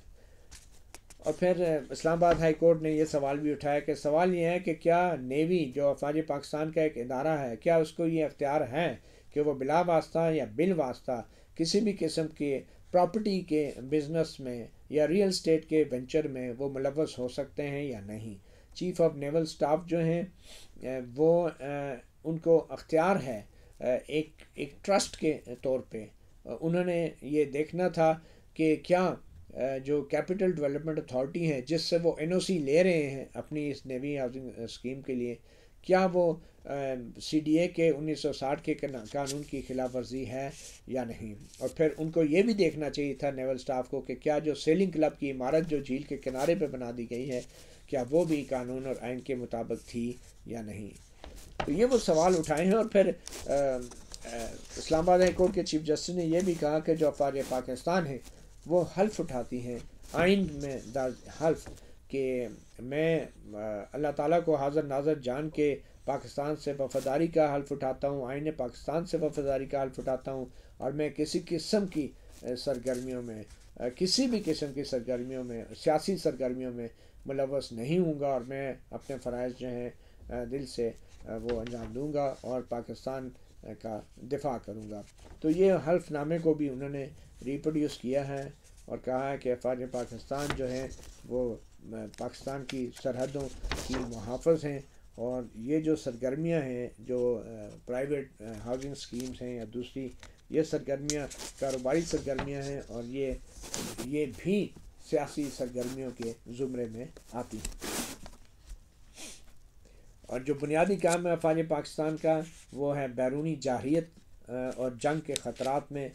और फिर इस्लामाबाद हाई कोर्ट ने यह सवाल भी उठाया कि सवाल ये है कि क्या नेवी जो अफवाज पाकिस्तान का एक इदारा है क्या उसको ये अख्तियार है कि वो बिला वास्ता या बिल वास्ता किसी भी किस्म के प्रॉपर्टी के बिजनेस में या रियल स्टेट के वेंचर में वो मुलवस हो सकते हैं या नहीं चीफ ऑफ नेवल स्टाफ जो हैं वो उनको अख्तियार है एक एक ट्रस्ट के तौर पे उन्होंने ये देखना था कि क्या जो कैपिटल डेवलपमेंट अथॉरिटी है जिससे वो एन ले रहे हैं अपनी इस नेवी हाउसिंग स्कीम के लिए क्या वो सी डी ए के 1960 के कानून की खिलाफ वर्जी है या नहीं और फिर उनको ये भी देखना चाहिए था नेवल स्टाफ को कि क्या जो सेलिंग क्लब की इमारत जो झील के किनारे पर बना दी गई है क्या वो भी कानून और आइन के मुताबिक थी या नहीं तो ये वो सवाल उठाए हैं और फिर इस्लामाबाद हाईकोर्ट के चीफ जस्टिस ने यह भी कहा कि जो अफवाज पाकिस्तान है वो हल्फ उठाती हैं आइन में दर्ज हल्फ कि मैं अल्लाह ताला को हाजर नाजर जान के पाकिस्तान से वफादारी का हल्फ उठाता हूँ आइन पाकिस्तान से वफादारी का हल्फ उठाता हूँ और मैं किसी किस्म की सरगर्मियों में किसी भी किस्म की सरगर्मियों में सियासी सरगर्मियों में मुलवस नहीं हूँगा और मैं अपने फ़रज़ जो हैं दिल से वो अंजाम दूंगा और पाकिस्तान का दिफा करूंगा तो ये हल्फनामे को भी उन्होंने रिप्रोड्यूस किया है और कहा है कि अफवाज पाकिस्तान जो है वो पाकिस्तान की सरहदों की मुहाफ़ हैं और ये जो सरगर्मियां हैं जो प्राइवेट हाउसिंग स्कीम्स हैं या दूसरी ये सरगर्मियां कारोबारी सरगर्मियां हैं और ये ये भी सियासी सरगर्मियों के ज़ुमरे में आती हैं और जो बुनियादी काम है अफवाज पाकिस्तान का वो है बैरूनी जाहियत और जंग के ख़तरा में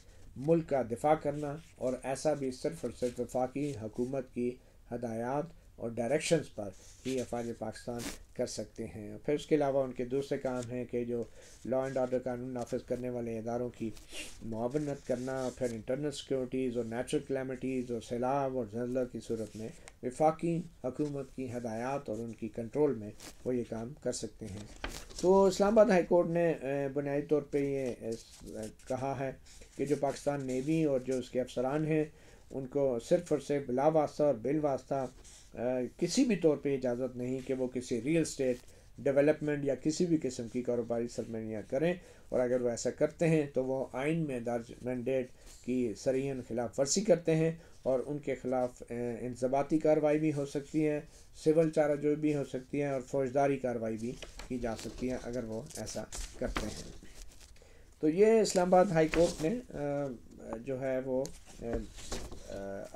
मुल्क का दिफा करना और ऐसा भी सिर्फ और सिर्फ वफाकी हकूमत की हदायत और डायरेक्शंस पर ही अफवाज पाकिस्तान कर सकते हैं फिर उसके अलावा उनके दूसरे काम हैं कि जो लॉ एंड ऑर्डर कानून नाफज करने वाले इदारों की मावनत करना फिर इंटरनल सिक्योरिटीज़ और नेचुरल क्लामिटीज़ और सैलाब और जल्जला की सूरत में विफाकी हकूमत की हदायत और उनकी कंट्रोल में वो ये काम कर सकते हैं तो इस्लामाबाद हाई कोर्ट ने बुनियादी तौर पर ये कहा है कि जो पाकिस्तान नेवी और जो उसके अफसरान हैं उनको सिर्फ और सिर्फ बिला वास्ता और बिल वास्ता किसी भी तौर पे इजाज़त नहीं कि वो किसी रियल स्टेट डेवलपमेंट या किसी भी किस्म की कारोबारी सरगर्मियाँ करें और अगर वो ऐसा करते हैं तो वो आइन में दर्ज मैंडेट की सरीन खिलाफ वर्जी करते हैं और उनके ख़िलाफ़ इंजबाती कार्रवाई भी हो सकती है सिविल जो भी हो सकती है और फौजदारी कार्रवाई भी की जा सकती है अगर वो ऐसा करते हैं तो ये इस्लामाबाद हाई कोर्ट ने जो है वो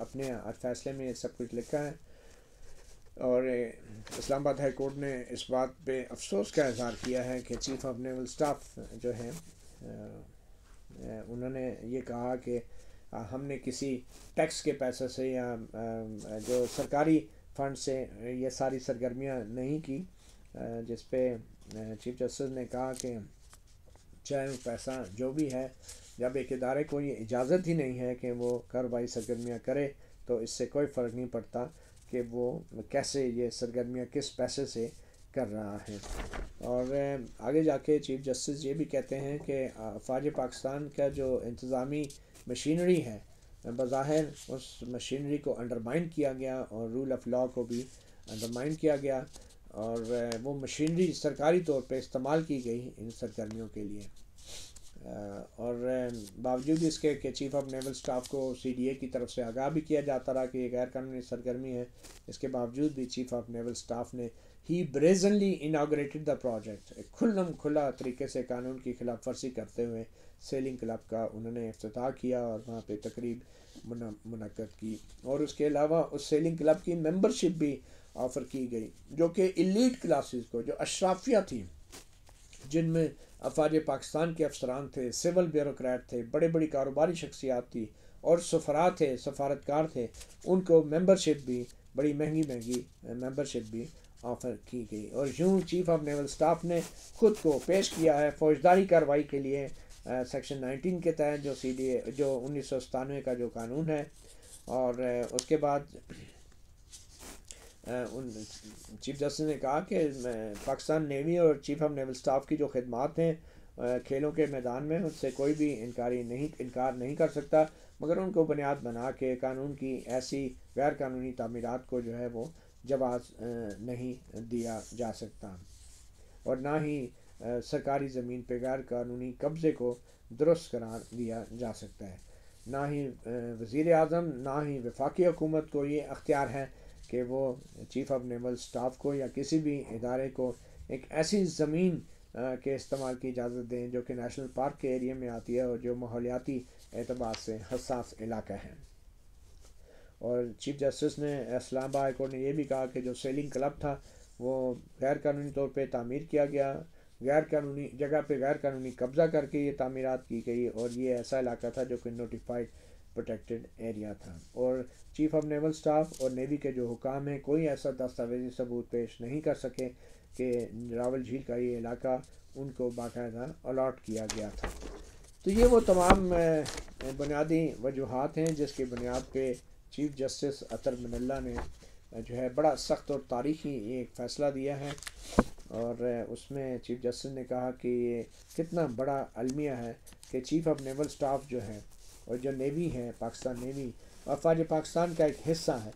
अपने फैसले में सब कुछ लिखा है और इस्लामाबाद हाई कोर्ट ने इस बात पे अफसोस का इजहार किया है कि चीफ ऑफ नेवल स्टाफ जो हैं उन्होंने ये कहा कि हमने किसी टैक्स के पैसे से या जो सरकारी फंड से ये सारी सरगर्मियां नहीं की जिस पे चीफ जस्टिस ने कहा कि चाहे पैसा जो भी है जब एक इदारे को ये इजाज़त ही नहीं है कि वो कार्रवाई सरगर्मियाँ करे तो इससे कोई फ़र्क नहीं पड़ता कि वो कैसे ये सरगर्मियाँ किस पैसे से कर रहा है और आगे जाके चीफ जस्टिस ये भी कहते हैं कि फ़ौज पाकिस्तान का जो इंतज़ामी मशीनरी है बज़ाहिर उस मशीनरी को अंडरमाइन किया गया और रूल ऑफ लॉ को भी अंडरमाइन किया गया और वो मशीनरी सरकारी तौर पे इस्तेमाल की गई इन सरगर्मियों के लिए और बावजूद इसके कि चीफ ऑफ नेवल स्टाफ को सीडीए की तरफ से आगाह भी किया जाता रहा कि ये गैर कानूनी सरगर्मी है इसके बावजूद भी चीफ ऑफ नेवल स्टाफ ने ही ब्रेजनली इनाग्रेटेड द प्रोजेक्ट खुल्लम खुला तरीके से कानून की खिलाफ वर्जी करते हुए सेलिंग क्लब का उन्होंने अफ्ताह किया और वहाँ पर तकरीब मुनद की और उसके अलावा उस सेलिंग क्लब की मेम्बरशिप भी ऑफ़र की गई जो कि इलीट क्लासेस को जो अशराफिया थी जिनमें अफवाज पाकिस्तान के अफसरान थे सिविल ब्यूरोक्रेट थे बड़े बड़ी कारोबारी शख्सियात थी और सफरा थे सफारतकार थे उनको मेंबरशिप भी बड़ी महंगी महंगी मेंबरशिप भी ऑफ़र की गई और यूँ चीफ ऑफ नेवल स्टाफ ने खुद को पेश किया है फौजदारी कार्रवाई के लिए सेक्शन 19 के तहत जो सी जो उन्नीस का जो कानून है और उसके बाद उन चीफ जस्टिस ने कहा कि पाकिस्तान नेवी और चीफ ऑफ नेवल स्टाफ की जो खदमात हैं खेलों के मैदान में उससे कोई भी इनकारी नहीं इनकार नहीं कर सकता मगर उनको बुनियाद बना के कानून की ऐसी गैर कानूनी तमीरत को जो है वो जवाब नहीं दिया जा सकता और ना ही सरकारी ज़मीन पर गैर कानूनी कब्ज़े को दुरुस्त करार दिया जा सकता है ना ही वज़ी अजम ना ही वफाकी हुकूमत को ये अख्तियार है कि वो चीफ ऑफ नेवल स्टाफ को या किसी भी इदारे को एक ऐसी ज़मीन के इस्तेमाल की इजाज़त दें जो कि नेशनल पार्क के एरिया में आती है और जो माहौलियाती एतबार से हसास इलाका है और चीफ जस्टिस ने इस्लाम हाई कोर्ट ने यह भी कहा कि जो सेलिंग क्लब था वो गैर कानूनी तौर पर तमीर किया गया गैर कानूनी जगह पर गैर कानूनी कब्ज़ा करके ये तमीरत की गई और ये ऐसा इलाका था जो कि नोटिफाइड प्रोटेक्टेड एरिया था और चीफ ऑफ नेवल स्टाफ और नेवी के जो हुकाम हैं कोई ऐसा दस्तावेजी सबूत पेश नहीं कर सके कि रावल झील का ये इलाका उनको बाकायदा अलाट किया गया था तो ये वो तमाम बुनियादी वजूहत हैं जिसके बुनियाद पे चीफ जस्टिस अतर मनल्ला ने जो है बड़ा सख्त और तारीखी एक फ़ैसला दिया है और उसमें चीफ जस्टिस ने कहा कि ये कितना बड़ा अलमिया है कि चीफ ऑफ नेवल स्टाफ जो है और जो नेवी है पाकिस्तान नेवी और फौज पाकिस्तान का एक हिस्सा है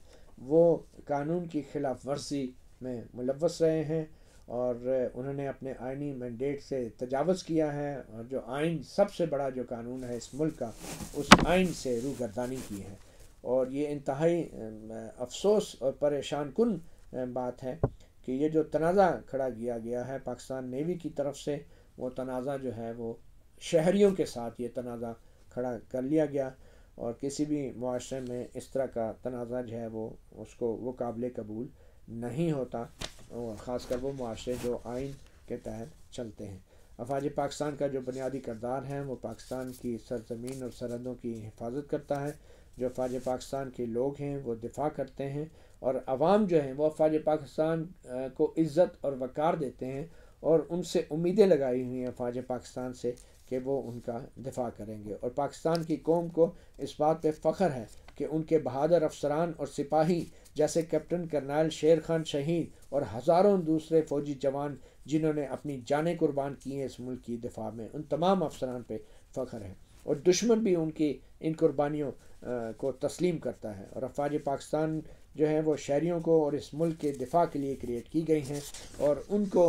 वो कानून की खिलाफ वर्जी में मुलवस रहे हैं और उन्होंने अपने आइनी मैंडेट से तजावज़ किया है और जो आइन सबसे बड़ा जो कानून है इस मुल्क का उस आइन से गर्दानी की है और ये इंतहाई अफसोस और परेशान कन बात है कि ये जो तनाज़ा खड़ा किया गया है पाकिस्तान नेवी की तरफ से वो तनाज़ा जो है वो शहरीों के साथ ये तनाज़ा खड़ा कर लिया गया और किसी भी माशरे में इस तरह का तनाज़ा जो है वो उसको वो काबिल कबूल नहीं होता और ख़ासकर वो माशरे जो आइन के तहत चलते हैं अफाज पाकिस्तान का जो बुनियादी करदार है वो पाकिस्तान की सरजमीन और सरहदों की हिफाजत करता है जो अफाज पाकिस्तान के लोग हैं वो दिफा करते हैं और आवाम जो हैं वो अफाज पाकिस्तान को इज़्ज़त और वक़ार देते हैं और उनसे उम्मीदें लगाई हुई हैं अफाज पाकिस्तान से कि वो उनका दिफा करेंगे और पाकिस्तान की कौम को इस बात पर फ़ख्र है कि उनके बहादुर अफसरान और सिपाही जैसे कैप्टन करनाल शेर खान शहीद और हज़ारों दूसरे फौजी जवान जिन्होंने अपनी जानें कुर्बान की हैं इस मुल्क की दिफा में उन तमाम अफसरान पर फ़ख्र है और दुश्मन भी उनकी इन कुर्बानियों को तस्लीम करता है और अफवाज पाकिस्तान जो है वो शहरीों को और इस मुल्क के दिफा के लिए क्रिएट की गई हैं और उनको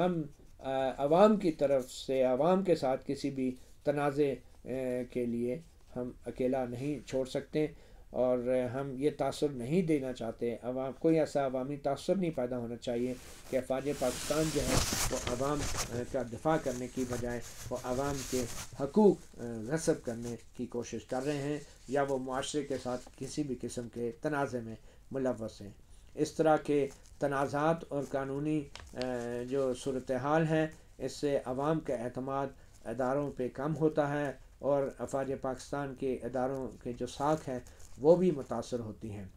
हम आवाम की तरफ से आवाम के साथ किसी भी तनाज़े के लिए हम अकेला नहीं छोड़ सकते और हम ये तासर नहीं देना चाहते अवाम कोई ऐसा अवामी तासर नहीं पैदा होना चाहिए कि अफवाज पाकिस्तान जो है वो अवाम का दफा करने की बजाय वो अवाम के हकूक गसब करने की कोशिश कर रहे हैं या वो माशरे के साथ किसी भी किस्म के तनाज़े में मुलवस हैं इस तरह के तनाज़ात और कानूनी जो सूरत हाल है इससे आवाम का अहतमाद अदारों पर कम होता है और अफवाज पाकिस्तान के अदारों के जो साख हैं वो भी मुतासर होती हैं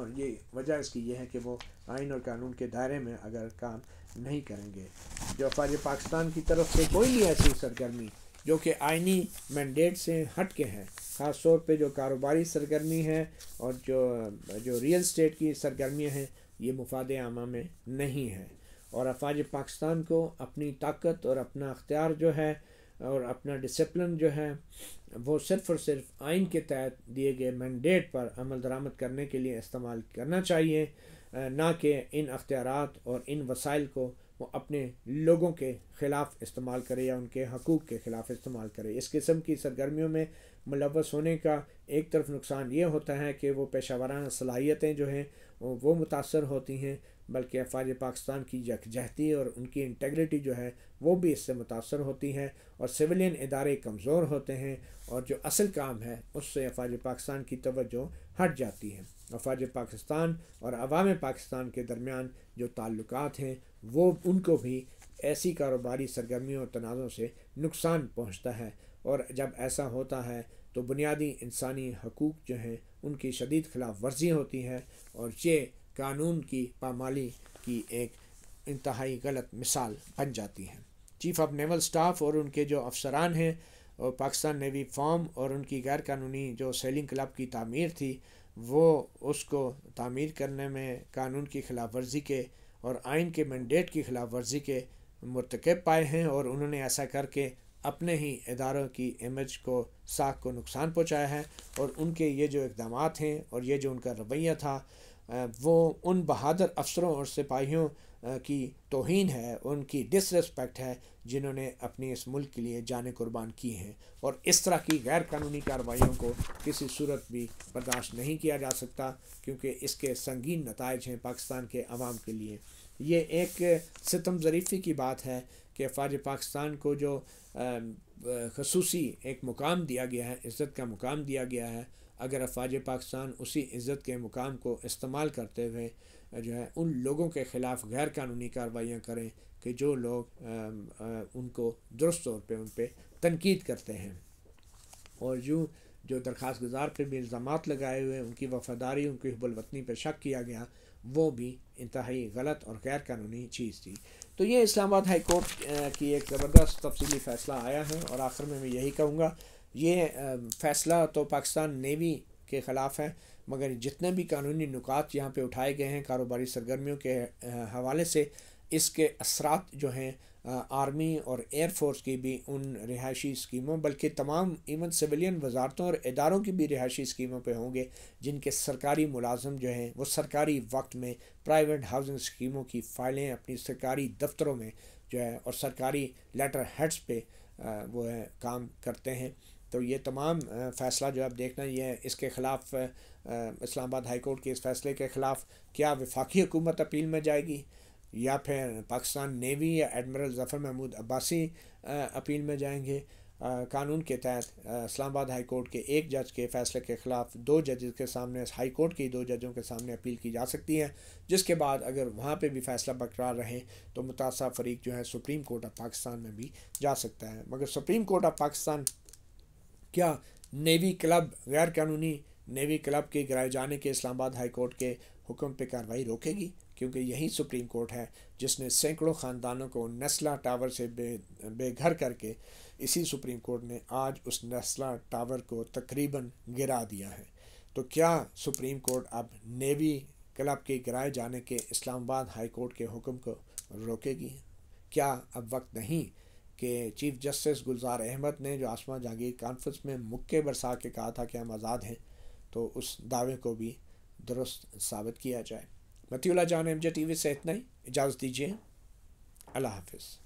और ये वजह इसकी यह है कि वो आइन और कानून के दायरे में अगर काम नहीं करेंगे जो अफवाज पाकिस्तान की तरफ से कोई भी ऐसी सरगर्मी जो कि आइनी मैंडेट से हट के हैं ख़ास तौर पर जो कारोबारी सरगर्मी है और जो जो रियल स्टेट की सरगर्मियाँ हैं ये मुफाद आमा में नहीं है और अफवाज पाकिस्तान को अपनी ताकत और अपना अख्तियार जो है और अपना डिसप्लिन जो है वो सिर्फ़ और सिर्फ आइन के तहत दिए गए मैंडेट पर अमल दरामद करने के लिए इस्तेमाल करना चाहिए ना कि इन अख्तियार और इन वसाइल को वो अपने लोगों के ख़िलाफ़ इस्तेमाल करें या उनके हकूक़ के ख़िलाफ़ इस्तेमाल करें इस किस्म की सरगर्मियों में मुलवस होने का एक तरफ नुकसान ये होता है कि वो पेशा सलाहियतें जो हैं वो मुतासर होती हैं बल्कि अफवाज पाकिस्तान की यकजहती और उनकी इंटेग्रिटी जो है वो भी इससे मुतासर होती है और सिविलियन इदारे कमज़ोर होते हैं और जो असल काम है उससे अफवाज पाकिस्तान की तोज्जो हट जाती है अफवाज पाकिस्तान और अवाम पाकिस्तान के दरमियान जो ताल्लुक हैं वो उनको भी ऐसी कारोबारी सरगर्मियों और तनाज़ों से नुकसान पहुँचता है और जब ऐसा होता है तो बुनियादी इंसानी हकूक़ जो हैं उनकी शदीद खिलाफ वर्जी होती है और ये कानून की पामाली की एक इंतहाई गलत मिसाल बन जाती है चीफ ऑफ नेवल स्टाफ और उनके जो अफसरान हैं और पाकिस्तान नेवी फॉर्म और उनकी गैर कानूनी जो सेलिंग क्लब की तामीर थी वो उसको तामीर करने में कानून की खिलाफ वर्जी के और आइन के मैंडेट की खिलाफ वर्जी के मरतकब पाए हैं और उन्होंने ऐसा करके अपने ही इदारों की इमेज को साख को नुकसान पहुंचाया है और उनके ये जो इकदाम हैं और ये जो उनका रवैया था वो उन बहादुर अफसरों और सिपाहियों की तोहन है उनकी डिसरेस्पेक्ट है जिन्होंने अपने इस मुल्क के लिए जान कुर्बान की हैं और इस तरह की गैर कानूनी कार्रवाइयों को किसी सूरत भी बर्दाश्त नहीं किया जा सकता क्योंकि इसके संगीन नतज हैं पाकिस्तान के अवाम के लिए ये एक सितम ज़रीफ़ी की बात है कि फ़ाज पाकिस्तान को जो खसूसी एक मुकाम दिया गया है इज़्ज़त का मुकाम दिया गया है अगर अफवाज पाकिस्तान उसी इज़्ज़त के मुकाम को इस्तेमाल करते हुए जो है उन लोगों के ख़िलाफ़ गैर कानूनी कार्रवाइयाँ करें कि जो लोग उनको दुरुस्त तौर पर उन पर तनकीद करते हैं और यूँ जो दरख्वास गुजार पर भी इल्ज़ाम लगाए हुए उनकी वफ़ादारी उनकी हबुलवतनी पर शक किया गया वो भी इंतहाई गलत और गैर कानूनी चीज़ थी तो ये इस्लामाबाद हाई कोर्ट की एक ज़बरदस्त तफसीली फ़ैसला आया है और आखिर में मैं यही कहूँगा ये फ़ैसला तो पाकिस्तान नेवी के ख़िलाफ़ है मगर जितने भी कानूनी नुकात यहाँ पे उठाए गए हैं कारोबारी सरगर्मियों के हवाले से इसके असरात जो हैं आर्मी और एयरफोर्स की भी उन रिहायशी स्कीमों बल्कि तमाम इवन सिविलियन वजारतों और इदारों की भी रिहायशी स्कीमों पर होंगे जिनके सरकारी मुलाजम जो हैं वो सरकारी वक्त में प्राइवेट हाउसिंग स्कीमों की फ़ाइलें अपनी सरकारी दफ्तरों में जो है और सरकारी लेटर हेड्स पे वो है काम करते हैं तो ये तमाम फ़ैसला जो आप देखना ये है इसके ख़िलाफ़ इस्लामाबाद हाई कोर्ट के इस फैसले के ख़िलाफ़ क्या विफाखी हुकूमत अपील में जाएगी या फिर पाकिस्तान नेवी या एडमिरल ज़फ़र महमूद अब्बासी अपील में जाएंगे कानून के तहत इस्लामाबाद हाई कोर्ट के एक जज के फैसले के ख़िलाफ़ दो जजेस के सामने हाई कोर्ट की दो जजों के सामने अपील की जा सकती है जिसके बाद अगर वहाँ पे भी फैसला बरकरार रहे तो मुतासा फरीक जो है सुप्रीम कोर्ट ऑफ पाकिस्तान में भी जा सकता है मगर सुप्रीम कोर्ट ऑफ पाकिस्तान क्या नेवी क्लब गैर कानूनी नेवी क्लब के गिराए जाने के इस्लामाबाद हाई कोर्ट के हुक्म पर कार्रवाई रोकेगी क्योंकि यही सुप्रीम कोर्ट है जिसने सैकड़ों ख़ानदानों को नस्ला टावर से बे बेघर करके इसी सुप्रीम कोर्ट ने आज उस नस्ला टावर को तकरीबन गिरा दिया है तो क्या सुप्रीम कोर्ट अब नेवी क्लब के गिराए जाने के इस्लामाबाद हाई कोर्ट के हुक्म को रोकेगी क्या अब वक्त नहीं कि चीफ जस्टिस गुलजार अहमद ने जो आसमा जहांगीर कॉन्फ्रेंस में मुक्के बरसा के कहा था कि हम आज़ाद हैं तो उस दावे को भी दुरुस्त साबित किया जाए मतियोला जान एम जे टी वी से इतना ही इजाज़त दीजिए अल्लाह हाफिज़